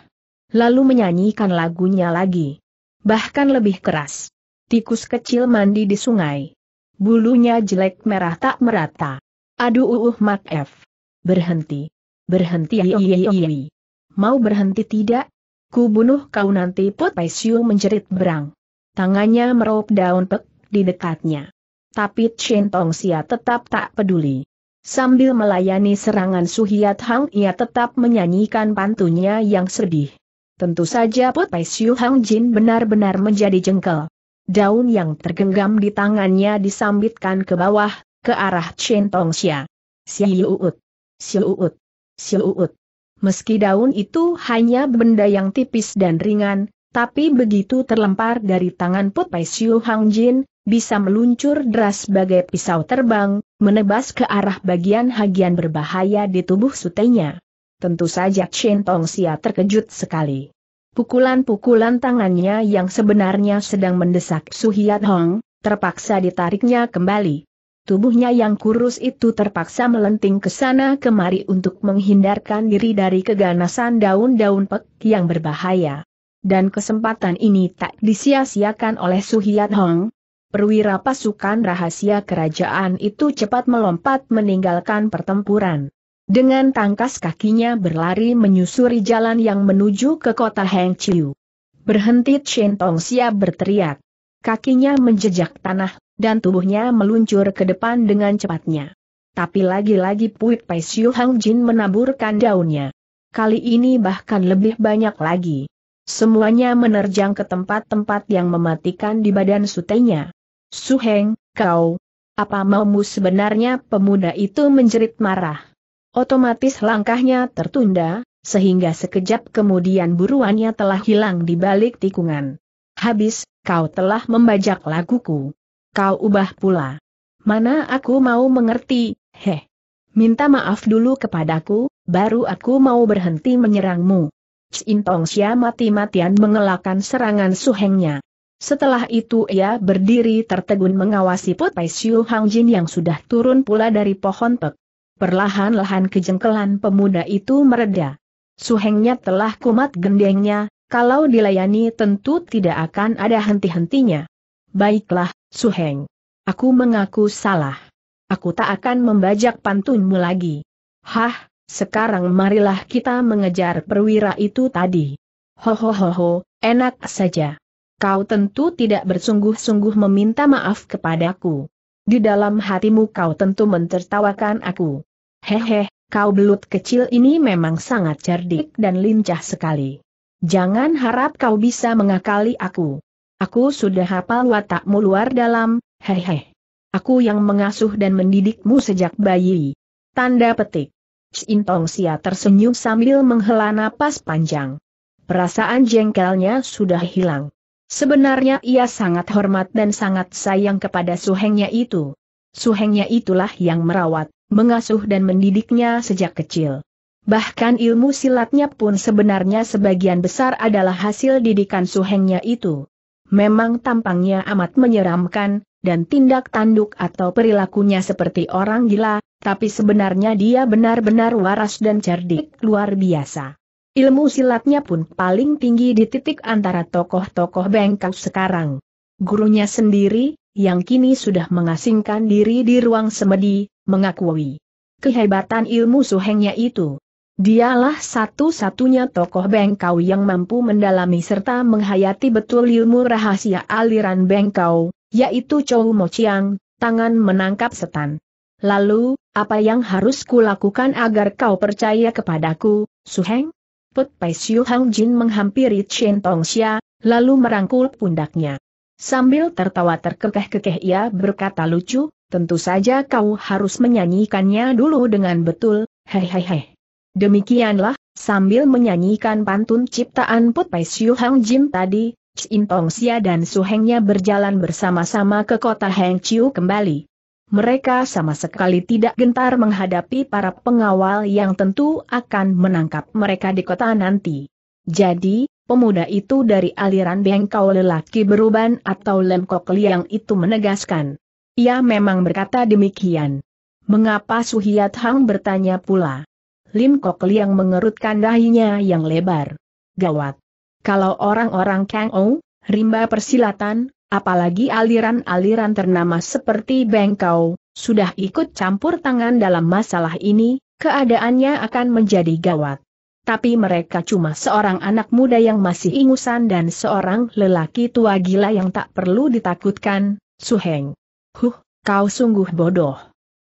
Lalu menyanyikan lagunya lagi. Bahkan lebih keras. Tikus kecil mandi di sungai. Bulunya jelek merah tak merata. Aduh uh, uh mak F. Berhenti. Berhenti iiii. Iya, iya, iya, Mau berhenti tidak? Ku bunuh kau nanti Put Paisiu menjerit berang. Tangannya meraup daun pek di dekatnya. Tapi Chen Tongxia tetap tak peduli. Sambil melayani serangan Suhiat Hang ia tetap menyanyikan pantunnya yang sedih. Tentu saja Put Pai Siu Hang Jin benar-benar menjadi jengkel. Daun yang tergenggam di tangannya disambitkan ke bawah, ke arah Chen Tong Xia. Siuut. Siuut. Siuut. Meski daun itu hanya benda yang tipis dan ringan, tapi begitu terlempar dari tangan Put Pai Siu Hang Jin, bisa meluncur deras sebagai pisau terbang, menebas ke arah bagian hagian berbahaya di tubuh sutenya. Tentu saja Chen Tong Xia terkejut sekali. Pukulan-pukulan tangannya yang sebenarnya sedang mendesak Su Hiat Hong, terpaksa ditariknya kembali. Tubuhnya yang kurus itu terpaksa melenting ke sana kemari untuk menghindarkan diri dari keganasan daun-daun pek yang berbahaya. Dan kesempatan ini tak disia-siakan oleh Su Hiat Hong, perwira pasukan rahasia kerajaan itu cepat melompat meninggalkan pertempuran. Dengan tangkas kakinya berlari menyusuri jalan yang menuju ke kota Chiu. Berhenti Chen siap berteriak. Kakinya menjejak tanah, dan tubuhnya meluncur ke depan dengan cepatnya. Tapi lagi-lagi Puit Pai Siu Hang Jin menaburkan daunnya. Kali ini bahkan lebih banyak lagi. Semuanya menerjang ke tempat-tempat yang mematikan di badan sutenya. Suheng, kau, apa maumu sebenarnya pemuda itu menjerit marah. Otomatis langkahnya tertunda, sehingga sekejap kemudian buruannya telah hilang di balik tikungan. Habis, kau telah membajak laguku. Kau ubah pula. Mana aku mau mengerti, heh. Minta maaf dulu kepadaku, baru aku mau berhenti menyerangmu. Cintong Xia mati-matian mengelakkan serangan suhengnya. Setelah itu ia berdiri tertegun mengawasi Put Siu Hang Jin yang sudah turun pula dari pohon pek. Perlahan-lahan kejengkelan pemuda itu mereda. Suhengnya telah kumat gendengnya, kalau dilayani tentu tidak akan ada henti-hentinya. Baiklah, Suheng. Aku mengaku salah. Aku tak akan membajak pantunmu lagi. Hah, sekarang marilah kita mengejar perwira itu tadi. Ho ho ho ho, enak saja. Kau tentu tidak bersungguh-sungguh meminta maaf kepadaku. Di dalam hatimu kau tentu mentertawakan aku. Hehe, kau belut kecil ini memang sangat cerdik dan lincah sekali. Jangan harap kau bisa mengakali aku. Aku sudah hafal watakmu luar dalam, hehe. Aku yang mengasuh dan mendidikmu sejak bayi. Tanda petik. Cintong Sia tersenyum sambil menghela napas panjang. Perasaan jengkelnya sudah hilang. Sebenarnya ia sangat hormat dan sangat sayang kepada suhengnya itu. Suhengnya itulah yang merawat, mengasuh dan mendidiknya sejak kecil. Bahkan ilmu silatnya pun sebenarnya sebagian besar adalah hasil didikan suhengnya itu. Memang tampangnya amat menyeramkan, dan tindak tanduk atau perilakunya seperti orang gila, tapi sebenarnya dia benar-benar waras dan cerdik luar biasa. Ilmu silatnya pun paling tinggi di titik antara tokoh-tokoh Bengkak sekarang. Gurunya sendiri, yang kini sudah mengasingkan diri di ruang semedi, mengakui kehebatan ilmu suhengnya itu. Dialah satu-satunya tokoh Bengkau yang mampu mendalami serta menghayati betul ilmu rahasia aliran Bengkau, yaitu Chou Mo Chiang, tangan menangkap setan. Lalu, apa yang harus kulakukan agar kau percaya kepadaku, Suheng? Put Pai Siu Hang Jin menghampiri Chen Tong Xia, lalu merangkul pundaknya. Sambil tertawa terkekeh-kekeh ia berkata lucu, tentu saja kau harus menyanyikannya dulu dengan betul, hehehe. Demikianlah, sambil menyanyikan pantun ciptaan Put Pai Siu Hang Jin tadi, Chen Tong Xia dan Su Hengnya berjalan bersama-sama ke kota Chiu kembali mereka sama sekali tidak gentar menghadapi para pengawal yang tentu akan menangkap mereka di kota nanti. Jadi, pemuda itu dari aliran bengkau lelaki beruban atau lemkok liang itu menegaskan. Ia memang berkata demikian. Mengapa Suhiat Hang bertanya pula? Lim Kok Liang mengerutkan dahinya yang lebar. Gawat. Kalau orang-orang Kang Ou, rimba persilatan, Apalagi aliran-aliran ternama seperti Bengkau, sudah ikut campur tangan dalam masalah ini, keadaannya akan menjadi gawat. Tapi mereka cuma seorang anak muda yang masih ingusan dan seorang lelaki tua gila yang tak perlu ditakutkan, Suheng. Huh, kau sungguh bodoh.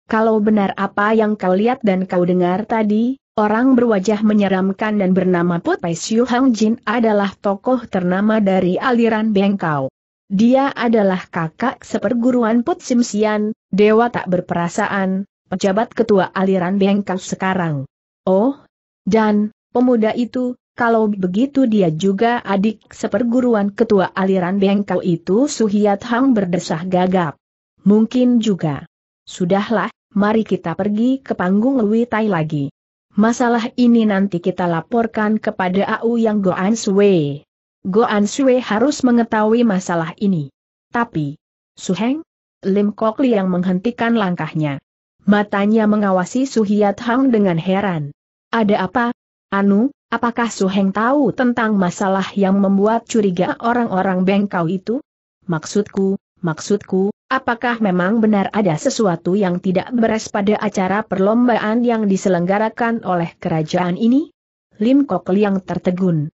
Kalau benar apa yang kau lihat dan kau dengar tadi, Orang berwajah menyeramkan dan bernama Putai Siu Hang Jin adalah tokoh ternama dari aliran Bengkau. Dia adalah kakak seperguruan Put Simsian, dewa tak berperasaan, pejabat ketua aliran bengkel sekarang. Oh, dan, pemuda itu, kalau begitu dia juga adik seperguruan ketua aliran bengkel itu Suhiat Hang berdesah gagap. Mungkin juga. Sudahlah, mari kita pergi ke panggung Lui Tai lagi. Masalah ini nanti kita laporkan kepada Au Yang Goan Sui. Goan Sui harus mengetahui masalah ini. Tapi, Su Heng, Lim Kok Li yang menghentikan langkahnya. Matanya mengawasi Suhiat Hang dengan heran. Ada apa? Anu, apakah Su Heng tahu tentang masalah yang membuat curiga orang-orang bengkau itu? Maksudku, maksudku, apakah memang benar ada sesuatu yang tidak beres pada acara perlombaan yang diselenggarakan oleh kerajaan ini? Lim Kok Li yang tertegun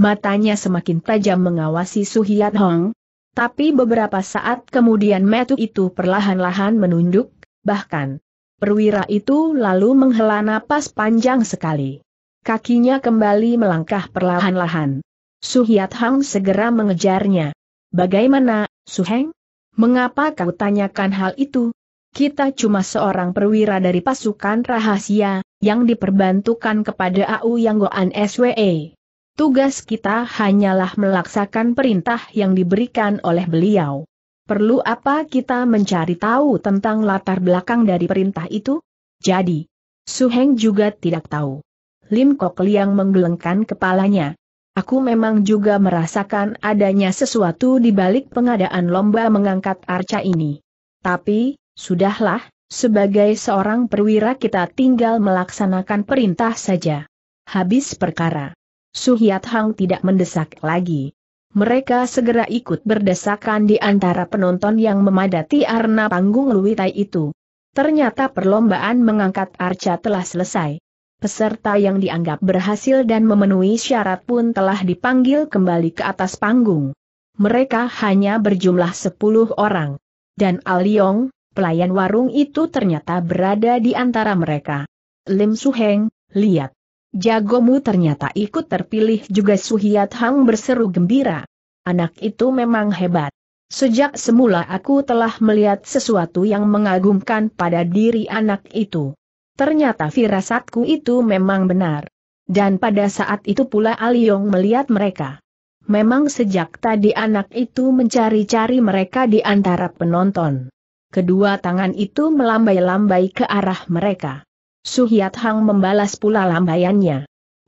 matanya semakin tajam mengawasi Suhiat Hong. Tapi beberapa saat kemudian metu itu perlahan-lahan menunduk, bahkan perwira itu lalu menghela napas panjang sekali. Kakinya kembali melangkah perlahan-lahan. Suhiat Hong segera mengejarnya. Bagaimana, Suheng? Mengapa kau tanyakan hal itu? Kita cuma seorang perwira dari pasukan rahasia, yang diperbantukan kepada AU Yang Goan SWE. Tugas kita hanyalah melaksakan perintah yang diberikan oleh beliau. Perlu apa kita mencari tahu tentang latar belakang dari perintah itu? Jadi, Suheng juga tidak tahu. Lim Kok Liang menggelengkan kepalanya. Aku memang juga merasakan adanya sesuatu di balik pengadaan lomba mengangkat arca ini. Tapi, sudahlah, sebagai seorang perwira kita tinggal melaksanakan perintah saja. Habis perkara. Suhyat Hang tidak mendesak lagi. Mereka segera ikut berdesakan di antara penonton yang memadati arena panggung Luitai itu. Ternyata perlombaan mengangkat arca telah selesai. Peserta yang dianggap berhasil dan memenuhi syarat pun telah dipanggil kembali ke atas panggung. Mereka hanya berjumlah 10 orang. Dan Aliong, ah pelayan warung itu ternyata berada di antara mereka. Lim Suheng, lihat. Jagomu ternyata ikut terpilih juga Suhiat Hang berseru gembira. Anak itu memang hebat. Sejak semula aku telah melihat sesuatu yang mengagumkan pada diri anak itu. Ternyata firasatku itu memang benar. Dan pada saat itu pula Aliong melihat mereka. Memang sejak tadi anak itu mencari-cari mereka di antara penonton. Kedua tangan itu melambai-lambai ke arah mereka. Suhiat Hang membalas pula lambaiannya.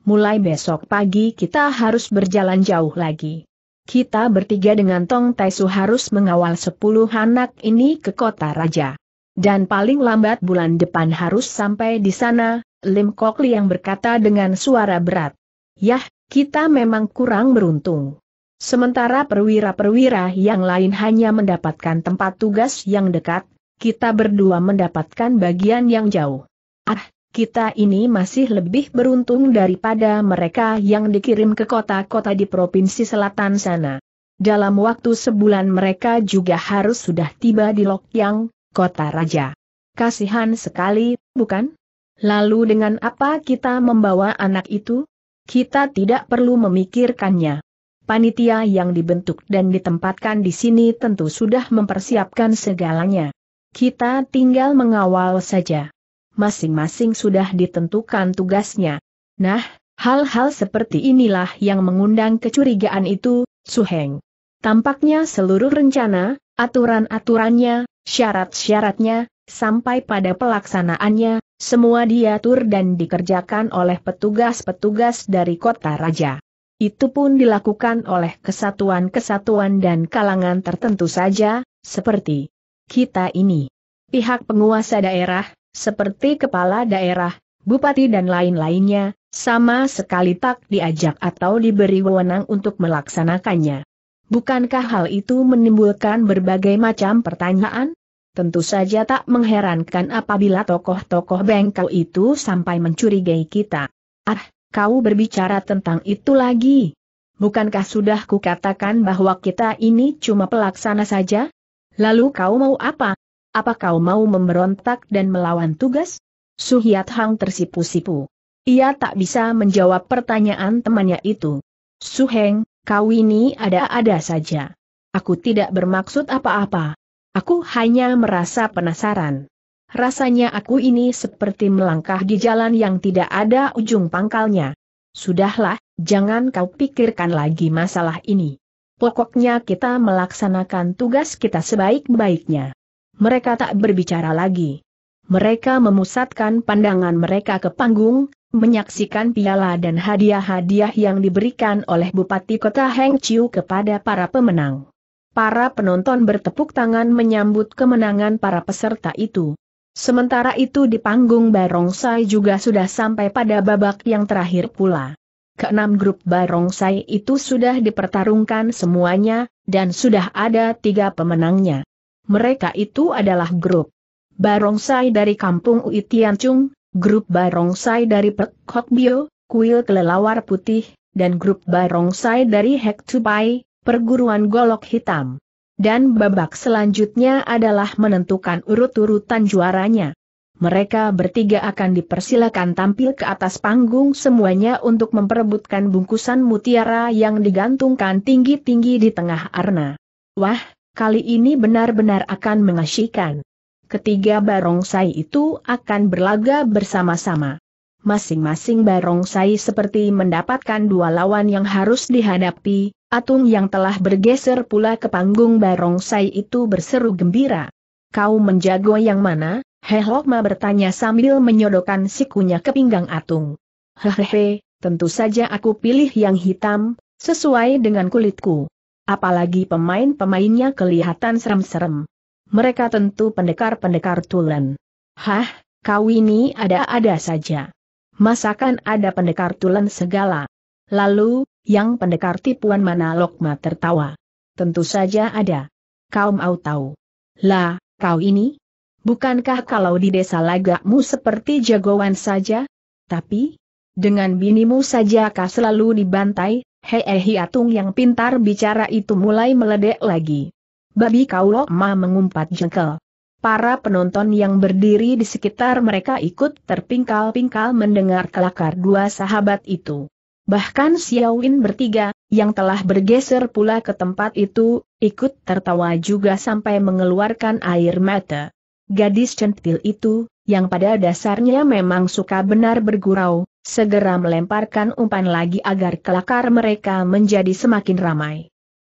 Mulai besok pagi kita harus berjalan jauh lagi. Kita bertiga dengan Tong Taisu harus mengawal sepuluh anak ini ke kota raja. Dan paling lambat bulan depan harus sampai di sana, Lim Kok Liang berkata dengan suara berat. Yah, kita memang kurang beruntung. Sementara perwira-perwira yang lain hanya mendapatkan tempat tugas yang dekat, kita berdua mendapatkan bagian yang jauh. Ah, kita ini masih lebih beruntung daripada mereka yang dikirim ke kota-kota di provinsi selatan sana. Dalam waktu sebulan mereka juga harus sudah tiba di Lokyang, kota raja. Kasihan sekali, bukan? Lalu dengan apa kita membawa anak itu? Kita tidak perlu memikirkannya. Panitia yang dibentuk dan ditempatkan di sini tentu sudah mempersiapkan segalanya. Kita tinggal mengawal saja masing-masing sudah ditentukan tugasnya. Nah, hal-hal seperti inilah yang mengundang kecurigaan itu, Suheng. Tampaknya seluruh rencana, aturan-aturannya, syarat-syaratnya, sampai pada pelaksanaannya, semua diatur dan dikerjakan oleh petugas-petugas dari kota raja. Itu pun dilakukan oleh kesatuan-kesatuan dan kalangan tertentu saja, seperti kita ini. Pihak penguasa daerah, seperti kepala daerah, bupati dan lain-lainnya, sama sekali tak diajak atau diberi wewenang untuk melaksanakannya. Bukankah hal itu menimbulkan berbagai macam pertanyaan? Tentu saja tak mengherankan apabila tokoh-tokoh bengkel itu sampai mencurigai kita. Ah, kau berbicara tentang itu lagi. Bukankah sudah kukatakan bahwa kita ini cuma pelaksana saja? Lalu kau mau apa? apa kau mau memberontak dan melawan tugas? Suhiat Hang tersipu-sipu. Ia tak bisa menjawab pertanyaan temannya itu. Suheng, kau ini ada-ada saja. Aku tidak bermaksud apa-apa. Aku hanya merasa penasaran. Rasanya aku ini seperti melangkah di jalan yang tidak ada ujung pangkalnya. Sudahlah, jangan kau pikirkan lagi masalah ini. Pokoknya kita melaksanakan tugas kita sebaik-baiknya mereka tak berbicara lagi. Mereka memusatkan pandangan mereka ke panggung, menyaksikan piala dan hadiah-hadiah yang diberikan oleh Bupati Kota Heng Chiu kepada para pemenang. Para penonton bertepuk tangan menyambut kemenangan para peserta itu. Sementara itu di panggung Barongsai juga sudah sampai pada babak yang terakhir pula. Keenam grup Barongsai itu sudah dipertarungkan semuanya, dan sudah ada tiga pemenangnya mereka itu adalah grup barongsai dari kampung Ui grup barongsai dari Pek Bio, kuil kelelawar putih, dan grup barongsai dari Hek perguruan golok hitam. Dan babak selanjutnya adalah menentukan urut-urutan juaranya. Mereka bertiga akan dipersilakan tampil ke atas panggung semuanya untuk memperebutkan bungkusan mutiara yang digantungkan tinggi-tinggi di tengah arna. Wah, kali ini benar-benar akan mengasyikan. Ketiga barongsai itu akan berlaga bersama-sama. Masing-masing barongsai seperti mendapatkan dua lawan yang harus dihadapi, Atung yang telah bergeser pula ke panggung barongsai itu berseru gembira. Kau menjago yang mana? Hehokma bertanya sambil menyodokkan sikunya ke pinggang Atung. Hehehe, tentu saja aku pilih yang hitam, sesuai dengan kulitku. Apalagi pemain-pemainnya kelihatan serem-serem. Mereka tentu pendekar-pendekar tulen. Hah, kau ini ada-ada saja. Masakan ada pendekar tulen segala. Lalu, yang pendekar tipuan mana Lokma tertawa. Tentu saja ada. Kau mau tahu. Lah, kau ini? Bukankah kalau di desa lagakmu seperti jagoan saja? Tapi, dengan binimu saja kau selalu dibantai, Hei eh Hiatung yang pintar bicara itu mulai meledek lagi. Babi kau ma mengumpat jengkel. Para penonton yang berdiri di sekitar mereka ikut terpingkal-pingkal mendengar kelakar dua sahabat itu. Bahkan Xiaowin bertiga, yang telah bergeser pula ke tempat itu, ikut tertawa juga sampai mengeluarkan air mata. Gadis centil itu, yang pada dasarnya memang suka benar bergurau, segera melemparkan umpan lagi agar kelakar mereka menjadi semakin ramai.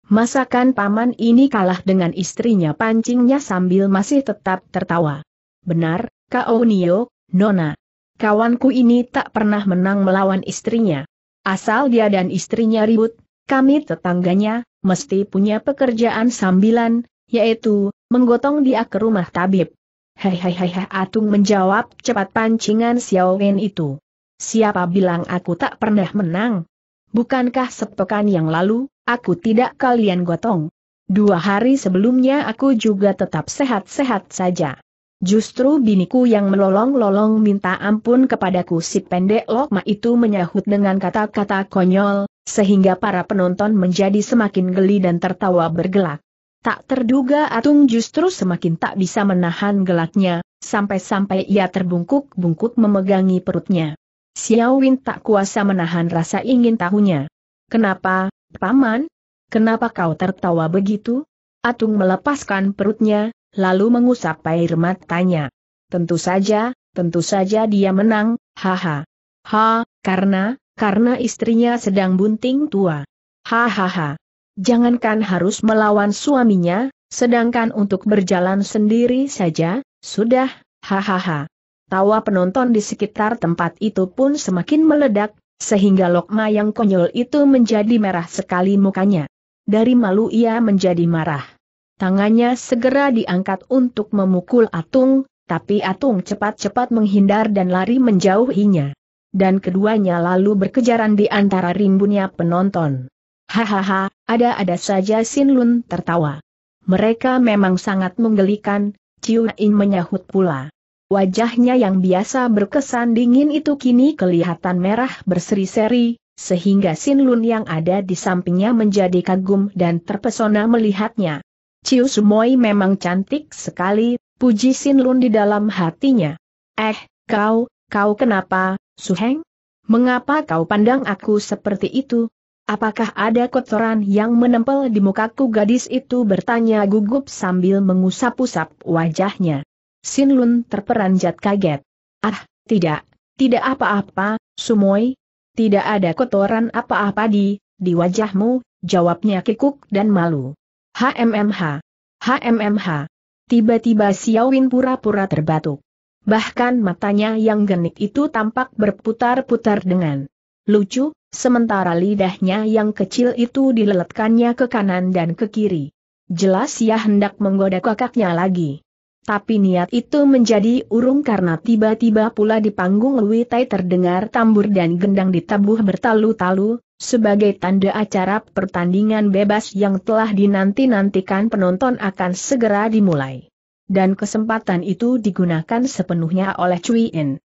Masakan paman ini kalah dengan istrinya pancingnya sambil masih tetap tertawa. Benar, Kao oh Nio, Nona. Kawanku ini tak pernah menang melawan istrinya. Asal dia dan istrinya ribut, kami tetangganya, mesti punya pekerjaan sambilan, yaitu, menggotong dia ke rumah tabib. Hei hei hei hei Atung menjawab cepat pancingan Xiao Wen itu. Siapa bilang aku tak pernah menang? Bukankah sepekan yang lalu, aku tidak kalian gotong? Dua hari sebelumnya aku juga tetap sehat-sehat saja. Justru biniku yang melolong-lolong minta ampun kepadaku si pendek lokma itu menyahut dengan kata-kata konyol, sehingga para penonton menjadi semakin geli dan tertawa bergelak. Tak terduga Atung justru semakin tak bisa menahan gelaknya, sampai-sampai ia terbungkuk-bungkuk memegangi perutnya. Xiao Win tak kuasa menahan rasa ingin tahunya. Kenapa, Paman? Kenapa kau tertawa begitu? Atung melepaskan perutnya, lalu mengusap air matanya. Tentu saja, tentu saja dia menang, haha. Ha, karena, karena istrinya sedang bunting tua. Hahaha. Jangankan harus melawan suaminya, sedangkan untuk berjalan sendiri saja, sudah, hahaha. Tawa penonton di sekitar tempat itu pun semakin meledak, sehingga Lokma yang konyol itu menjadi merah sekali mukanya. Dari malu ia menjadi marah. Tangannya segera diangkat untuk memukul Atung, tapi Atung cepat-cepat menghindar dan lari menjauhinya. Dan keduanya lalu berkejaran di antara rimbunnya penonton. Hahaha, ada-ada saja Sin Lun tertawa. Mereka memang sangat menggelikan, Ciu In menyahut pula. Wajahnya yang biasa berkesan dingin itu kini kelihatan merah berseri-seri, sehingga Sin Lun yang ada di sampingnya menjadi kagum dan terpesona melihatnya. Ciu Sumoi memang cantik sekali, puji Sin Lun di dalam hatinya. Eh, kau, kau kenapa, Suheng? Mengapa kau pandang aku seperti itu? Apakah ada kotoran yang menempel di mukaku gadis itu bertanya gugup sambil mengusap-usap wajahnya. Sin Lun terperanjat kaget. Ah, tidak, tidak apa-apa, Sumoy. Tidak ada kotoran apa-apa di, di wajahmu, jawabnya kikuk dan malu. HMMH. HMMH. Tiba-tiba Siawin pura-pura terbatuk. Bahkan matanya yang genit itu tampak berputar-putar dengan lucu, sementara lidahnya yang kecil itu dileletkannya ke kanan dan ke kiri. Jelas ia hendak menggoda kakaknya lagi. Tapi niat itu menjadi urung karena tiba-tiba pula di panggung Lui Tai terdengar tambur dan gendang ditabuh bertalu-talu, sebagai tanda acara pertandingan bebas yang telah dinanti-nantikan penonton akan segera dimulai. Dan kesempatan itu digunakan sepenuhnya oleh Cui In.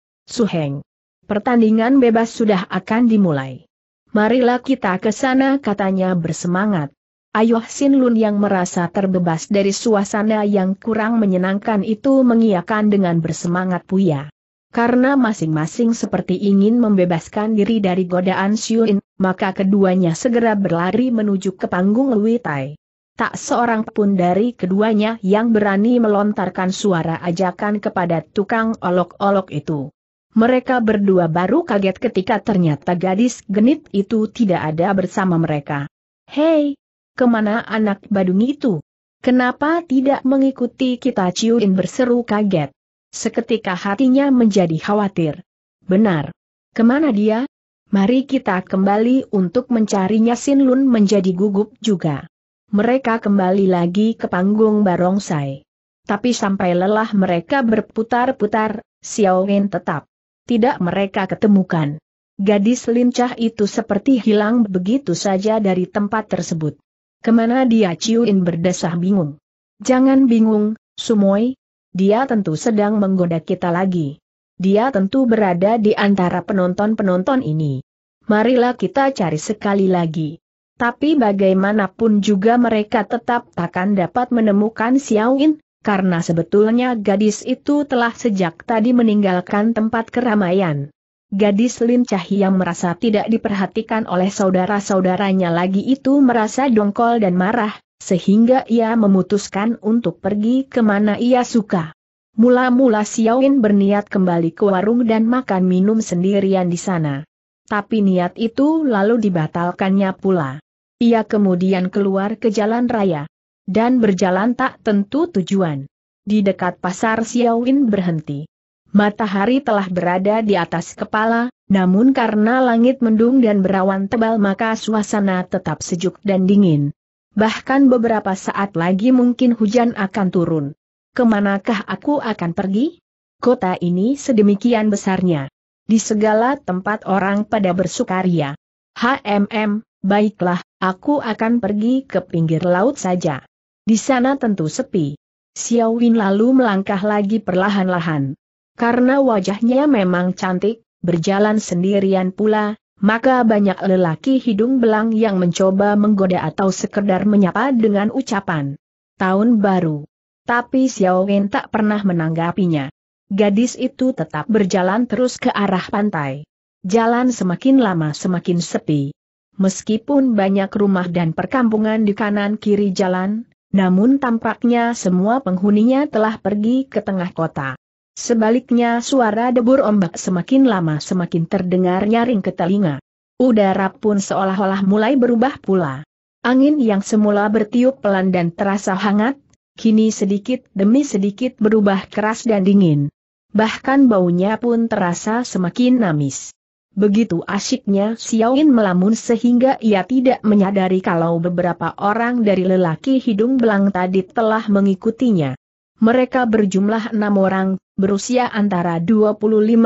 Heng. Pertandingan bebas sudah akan dimulai. Marilah kita ke sana katanya bersemangat. Ayoh, Sin Lun yang merasa terbebas dari suasana yang kurang menyenangkan itu mengiakan dengan bersemangat puya. Karena masing-masing seperti ingin membebaskan diri dari godaan Xiuin, maka keduanya segera berlari menuju ke panggung Lui Tai. Tak seorang pun dari keduanya yang berani melontarkan suara ajakan kepada tukang olok-olok itu. Mereka berdua baru kaget ketika ternyata gadis genit itu tidak ada bersama mereka. Hei, kemana anak badung itu? Kenapa tidak mengikuti kita Ciuin berseru kaget? Seketika hatinya menjadi khawatir. Benar. Kemana dia? Mari kita kembali untuk mencarinya Sin Lun menjadi gugup juga. Mereka kembali lagi ke panggung barongsai. Tapi sampai lelah mereka berputar-putar, Xiao Wen tetap tidak mereka ketemukan. Gadis lincah itu seperti hilang begitu saja dari tempat tersebut. Kemana dia Ciuin berdesah bingung. Jangan bingung, Sumoy. Dia tentu sedang menggoda kita lagi. Dia tentu berada di antara penonton-penonton ini. Marilah kita cari sekali lagi. Tapi bagaimanapun juga mereka tetap takkan dapat menemukan Xiaoin, karena sebetulnya gadis itu telah sejak tadi meninggalkan tempat keramaian. Gadis lincah yang merasa tidak diperhatikan oleh saudara-saudaranya lagi itu merasa dongkol dan marah, sehingga ia memutuskan untuk pergi kemana ia suka. Mula-mula Xiao Xiaoin berniat kembali ke warung dan makan minum sendirian di sana. Tapi niat itu lalu dibatalkannya pula. Ia kemudian keluar ke jalan raya dan berjalan tak tentu tujuan. Di dekat pasar Xiaowin berhenti. Matahari telah berada di atas kepala, namun karena langit mendung dan berawan tebal maka suasana tetap sejuk dan dingin. Bahkan beberapa saat lagi mungkin hujan akan turun. Kemanakah aku akan pergi? Kota ini sedemikian besarnya. Di segala tempat orang pada bersukaria. HMM, baiklah, aku akan pergi ke pinggir laut saja. Di sana tentu sepi. Xiao Win lalu melangkah lagi perlahan-lahan. Karena wajahnya memang cantik, berjalan sendirian pula, maka banyak lelaki hidung belang yang mencoba menggoda atau sekedar menyapa dengan ucapan. Tahun baru. Tapi Xiao Wen tak pernah menanggapinya. Gadis itu tetap berjalan terus ke arah pantai. Jalan semakin lama semakin sepi. Meskipun banyak rumah dan perkampungan di kanan kiri jalan, namun tampaknya semua penghuninya telah pergi ke tengah kota. Sebaliknya suara debur ombak semakin lama semakin terdengar nyaring ke telinga. Udara pun seolah-olah mulai berubah pula. Angin yang semula bertiup pelan dan terasa hangat, kini sedikit demi sedikit berubah keras dan dingin. Bahkan baunya pun terasa semakin amis. Begitu asyiknya Xiaoin melamun sehingga ia tidak menyadari kalau beberapa orang dari lelaki hidung belang tadi telah mengikutinya. Mereka berjumlah enam orang, berusia antara 25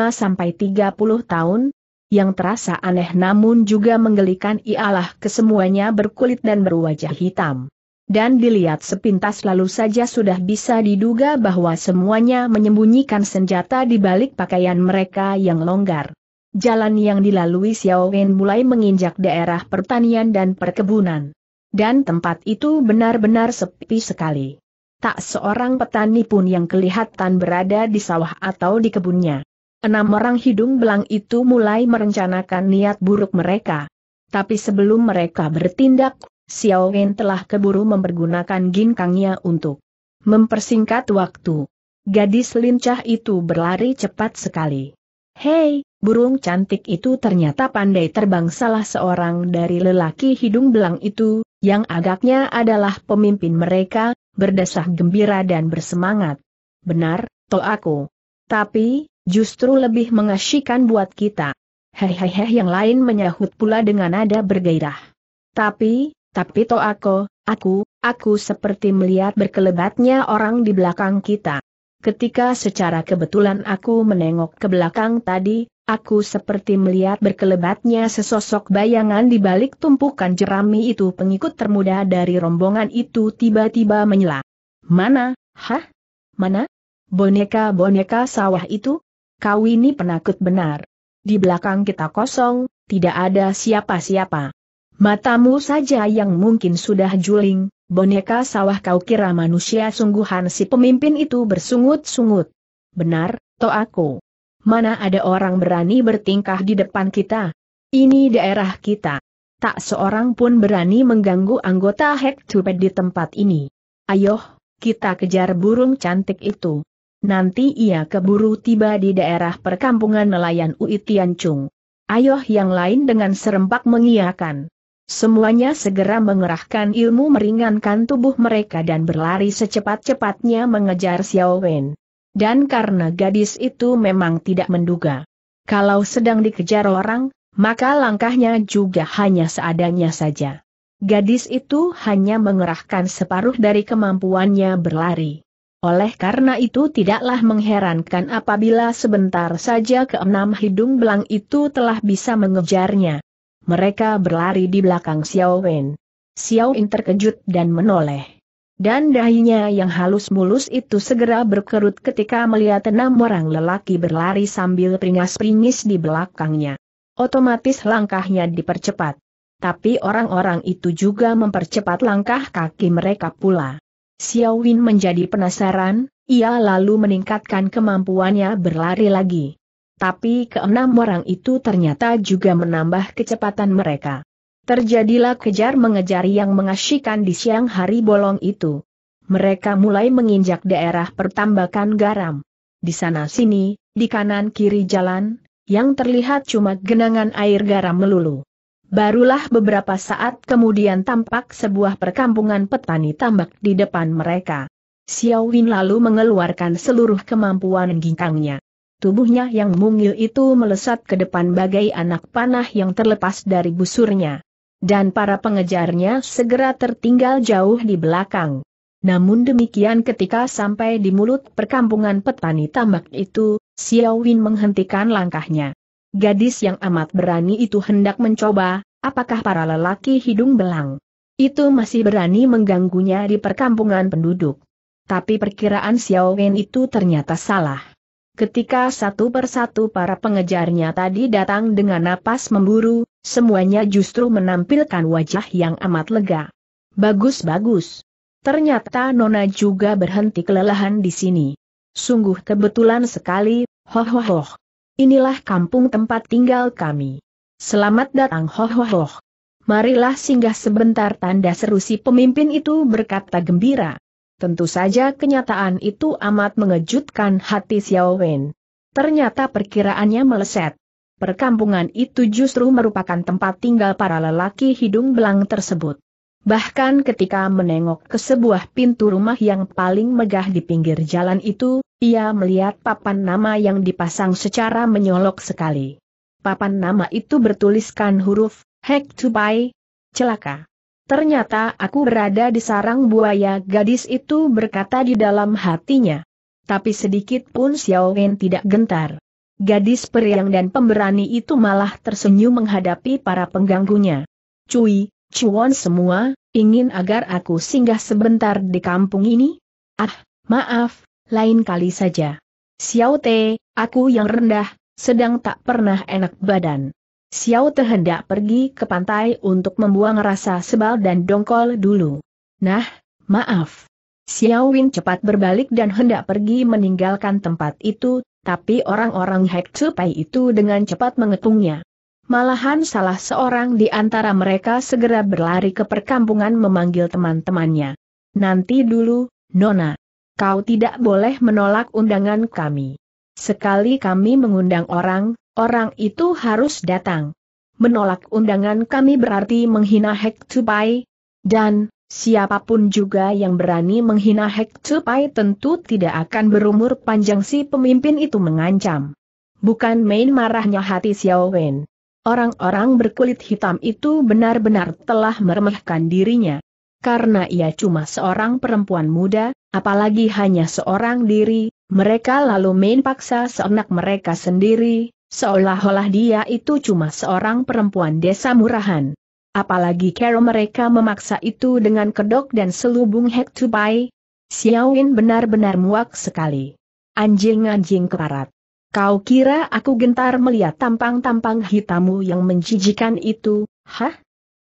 sampai 30 tahun, yang terasa aneh namun juga menggelikan ialah kesemuanya berkulit dan berwajah hitam. Dan dilihat sepintas lalu saja sudah bisa diduga bahwa semuanya menyembunyikan senjata di balik pakaian mereka yang longgar jalan yang dilalui Xiao Wen mulai menginjak daerah pertanian dan perkebunan. Dan tempat itu benar-benar sepi sekali. Tak seorang petani pun yang kelihatan berada di sawah atau di kebunnya. Enam orang hidung belang itu mulai merencanakan niat buruk mereka. Tapi sebelum mereka bertindak, Xiao Wen telah keburu mempergunakan ginkangnya untuk mempersingkat waktu. Gadis lincah itu berlari cepat sekali. Hei, Burung cantik itu ternyata pandai terbang salah seorang dari lelaki hidung belang itu, yang agaknya adalah pemimpin mereka, berdesah gembira dan bersemangat. Benar, toh aku. Tapi, justru lebih mengasyikan buat kita. Hehehe yang lain menyahut pula dengan nada bergairah. Tapi, tapi to aku, aku, aku seperti melihat berkelebatnya orang di belakang kita. Ketika secara kebetulan aku menengok ke belakang tadi, Aku seperti melihat berkelebatnya sesosok bayangan di balik tumpukan jerami itu pengikut termuda dari rombongan itu tiba-tiba menyela. Mana, hah? Mana? Boneka-boneka sawah itu? Kau ini penakut benar. Di belakang kita kosong, tidak ada siapa-siapa. Matamu saja yang mungkin sudah juling, boneka sawah kau kira manusia sungguhan si pemimpin itu bersungut-sungut. Benar, to aku mana ada orang berani bertingkah di depan kita? Ini daerah kita. Tak seorang pun berani mengganggu anggota Hek Tupet di tempat ini. Ayo, kita kejar burung cantik itu. Nanti ia keburu tiba di daerah perkampungan nelayan Ui Tiancung. Ayo yang lain dengan serempak mengiakan. Semuanya segera mengerahkan ilmu meringankan tubuh mereka dan berlari secepat-cepatnya mengejar Xiao Wen. Dan karena gadis itu memang tidak menduga. Kalau sedang dikejar orang, maka langkahnya juga hanya seadanya saja. Gadis itu hanya mengerahkan separuh dari kemampuannya berlari. Oleh karena itu tidaklah mengherankan apabila sebentar saja keenam hidung belang itu telah bisa mengejarnya. Mereka berlari di belakang Xiao Wen. Xiao Wen terkejut dan menoleh dan dahinya yang halus mulus itu segera berkerut ketika melihat enam orang lelaki berlari sambil peringas-peringis di belakangnya. Otomatis langkahnya dipercepat. Tapi orang-orang itu juga mempercepat langkah kaki mereka pula. Xiao Win menjadi penasaran, ia lalu meningkatkan kemampuannya berlari lagi. Tapi keenam orang itu ternyata juga menambah kecepatan mereka. Terjadilah kejar-mengejar yang mengasyikan di siang hari bolong itu. Mereka mulai menginjak daerah pertambakan garam. Di sana-sini, di kanan-kiri jalan, yang terlihat cuma genangan air garam melulu. Barulah beberapa saat kemudian tampak sebuah perkampungan petani tambak di depan mereka. Xiao Win lalu mengeluarkan seluruh kemampuan ginkangnya. Tubuhnya yang mungil itu melesat ke depan bagai anak panah yang terlepas dari busurnya dan para pengejarnya segera tertinggal jauh di belakang. Namun demikian ketika sampai di mulut perkampungan petani tambak itu, Xiao Win menghentikan langkahnya. Gadis yang amat berani itu hendak mencoba, apakah para lelaki hidung belang itu masih berani mengganggunya di perkampungan penduduk. Tapi perkiraan Xiao Wen itu ternyata salah. Ketika satu persatu para pengejarnya tadi datang dengan napas memburu, semuanya justru menampilkan wajah yang amat lega. Bagus-bagus. Ternyata Nona juga berhenti kelelahan di sini. Sungguh kebetulan sekali, hohohoh. Inilah kampung tempat tinggal kami. Selamat datang hohohoh. Marilah singgah sebentar tanda seru si pemimpin itu berkata gembira. Tentu saja kenyataan itu amat mengejutkan hati Xiao Wen. Ternyata perkiraannya meleset. Perkampungan itu justru merupakan tempat tinggal para lelaki hidung belang tersebut. Bahkan ketika menengok ke sebuah pintu rumah yang paling megah di pinggir jalan itu, ia melihat papan nama yang dipasang secara menyolok sekali. Papan nama itu bertuliskan huruf, Hek Tubai, celaka. Ternyata aku berada di sarang buaya gadis itu berkata di dalam hatinya. Tapi sedikit pun Xiao Wen tidak gentar. Gadis periang dan pemberani itu malah tersenyum menghadapi para pengganggunya. Cui, cuan semua, ingin agar aku singgah sebentar di kampung ini? Ah, maaf, lain kali saja. Xiao Te, aku yang rendah, sedang tak pernah enak badan. Xiao Te hendak pergi ke pantai untuk membuang rasa sebal dan dongkol dulu. Nah, maaf. Xiao Win cepat berbalik dan hendak pergi meninggalkan tempat itu, tapi orang-orang Hek Pai itu dengan cepat mengepungnya. Malahan salah seorang di antara mereka segera berlari ke perkampungan memanggil teman-temannya. Nanti dulu, Nona. Kau tidak boleh menolak undangan kami. Sekali kami mengundang orang, Orang itu harus datang. Menolak undangan kami berarti menghina Hek Tupai. Dan, siapapun juga yang berani menghina Hek Tupai tentu tidak akan berumur panjang si pemimpin itu mengancam. Bukan main marahnya hati Xiao Wen. Orang-orang berkulit hitam itu benar-benar telah meremehkan dirinya. Karena ia cuma seorang perempuan muda, apalagi hanya seorang diri, mereka lalu main paksa seenak mereka sendiri, Seolah-olah dia itu cuma seorang perempuan desa murahan. Apalagi kero mereka memaksa itu dengan kedok dan selubung hek tupai. Xiaoin benar-benar muak sekali. Anjing-anjing keparat. Kau kira aku gentar melihat tampang-tampang hitammu yang menjijikan itu, hah?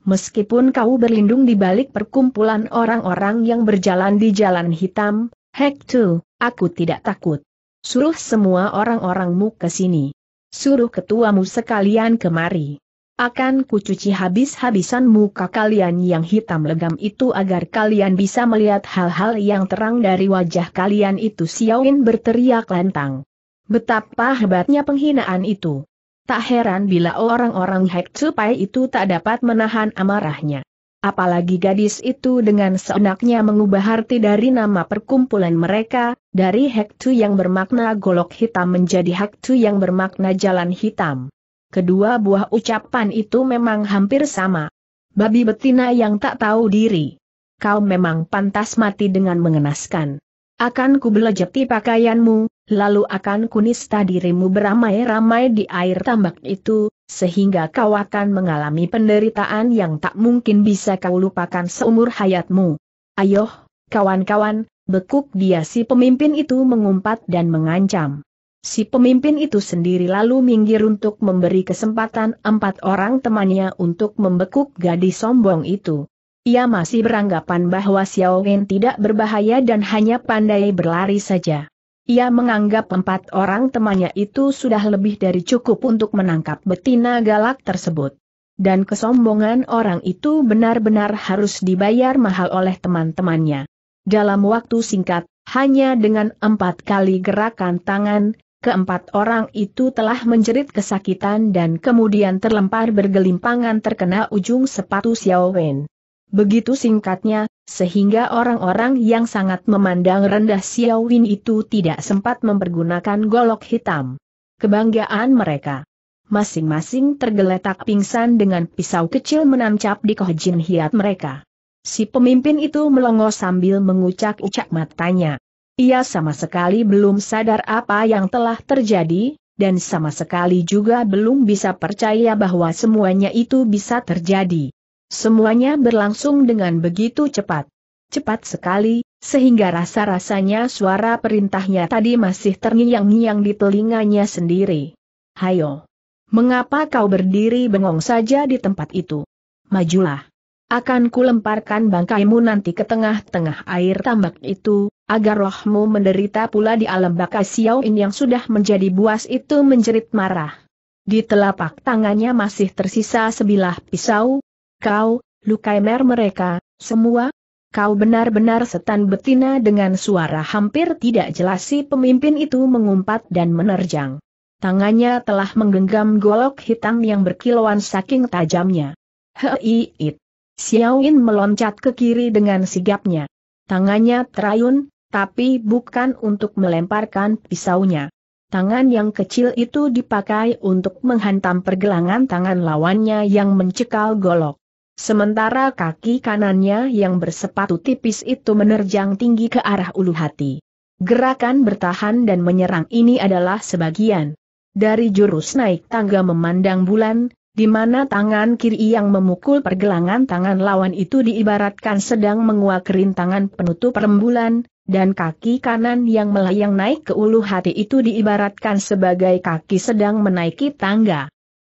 Meskipun kau berlindung di balik perkumpulan orang-orang yang berjalan di jalan hitam, Hek tu, aku tidak takut. Suruh semua orang-orangmu ke sini suruh ketuamu sekalian kemari. Akan kucuci habis-habisan muka kalian yang hitam legam itu agar kalian bisa melihat hal-hal yang terang dari wajah kalian itu Xiaoin berteriak lantang. Betapa hebatnya penghinaan itu. Tak heran bila orang-orang Hek Cupai itu tak dapat menahan amarahnya. Apalagi gadis itu dengan seenaknya mengubah arti dari nama perkumpulan mereka, dari Hektu yang bermakna golok hitam menjadi Hektu yang bermakna jalan hitam. Kedua buah ucapan itu memang hampir sama. Babi betina yang tak tahu diri. Kau memang pantas mati dengan mengenaskan. Akan ku belejeti pakaianmu, lalu akan kunista dirimu beramai-ramai di air tambak itu, sehingga kau akan mengalami penderitaan yang tak mungkin bisa kau lupakan seumur hayatmu. Ayoh, kawan-kawan, bekuk dia si pemimpin itu mengumpat dan mengancam. Si pemimpin itu sendiri lalu minggir untuk memberi kesempatan empat orang temannya untuk membekuk gadis sombong itu. Ia masih beranggapan bahwa Xiao Wen tidak berbahaya dan hanya pandai berlari saja. Ia menganggap empat orang temannya itu sudah lebih dari cukup untuk menangkap betina galak tersebut. Dan kesombongan orang itu benar-benar harus dibayar mahal oleh teman-temannya. Dalam waktu singkat, hanya dengan empat kali gerakan tangan, keempat orang itu telah menjerit kesakitan dan kemudian terlempar bergelimpangan terkena ujung sepatu Xiao Wen. Begitu singkatnya, sehingga orang-orang yang sangat memandang rendah Xiao Win itu tidak sempat mempergunakan golok hitam. Kebanggaan mereka. Masing-masing tergeletak pingsan dengan pisau kecil menancap di kohjin hiat mereka. Si pemimpin itu melongo sambil mengucak-ucak matanya. Ia sama sekali belum sadar apa yang telah terjadi, dan sama sekali juga belum bisa percaya bahwa semuanya itu bisa terjadi. Semuanya berlangsung dengan begitu cepat. Cepat sekali, sehingga rasa-rasanya suara perintahnya tadi masih terngiang-ngiang di telinganya sendiri. Hayo! Mengapa kau berdiri bengong saja di tempat itu? Majulah! Akan kulemparkan bangkaimu nanti ke tengah-tengah air tambak itu, agar rohmu menderita pula di alam bakasiauin yang sudah menjadi buas itu menjerit marah. Di telapak tangannya masih tersisa sebilah pisau, Kau, lukai mer mereka, semua? Kau benar-benar setan betina dengan suara hampir tidak jelas si pemimpin itu mengumpat dan menerjang. Tangannya telah menggenggam golok hitam yang berkilauan saking tajamnya. Hei it. Xiaoin meloncat ke kiri dengan sigapnya. Tangannya terayun, tapi bukan untuk melemparkan pisaunya. Tangan yang kecil itu dipakai untuk menghantam pergelangan tangan lawannya yang mencekal golok. Sementara kaki kanannya yang bersepatu tipis itu menerjang tinggi ke arah ulu hati. Gerakan bertahan dan menyerang ini adalah sebagian dari jurus naik tangga memandang bulan, di mana tangan kiri yang memukul pergelangan tangan lawan itu diibaratkan sedang menguak kerintangan penutup rembulan, dan kaki kanan yang melayang naik ke ulu hati itu diibaratkan sebagai kaki sedang menaiki tangga.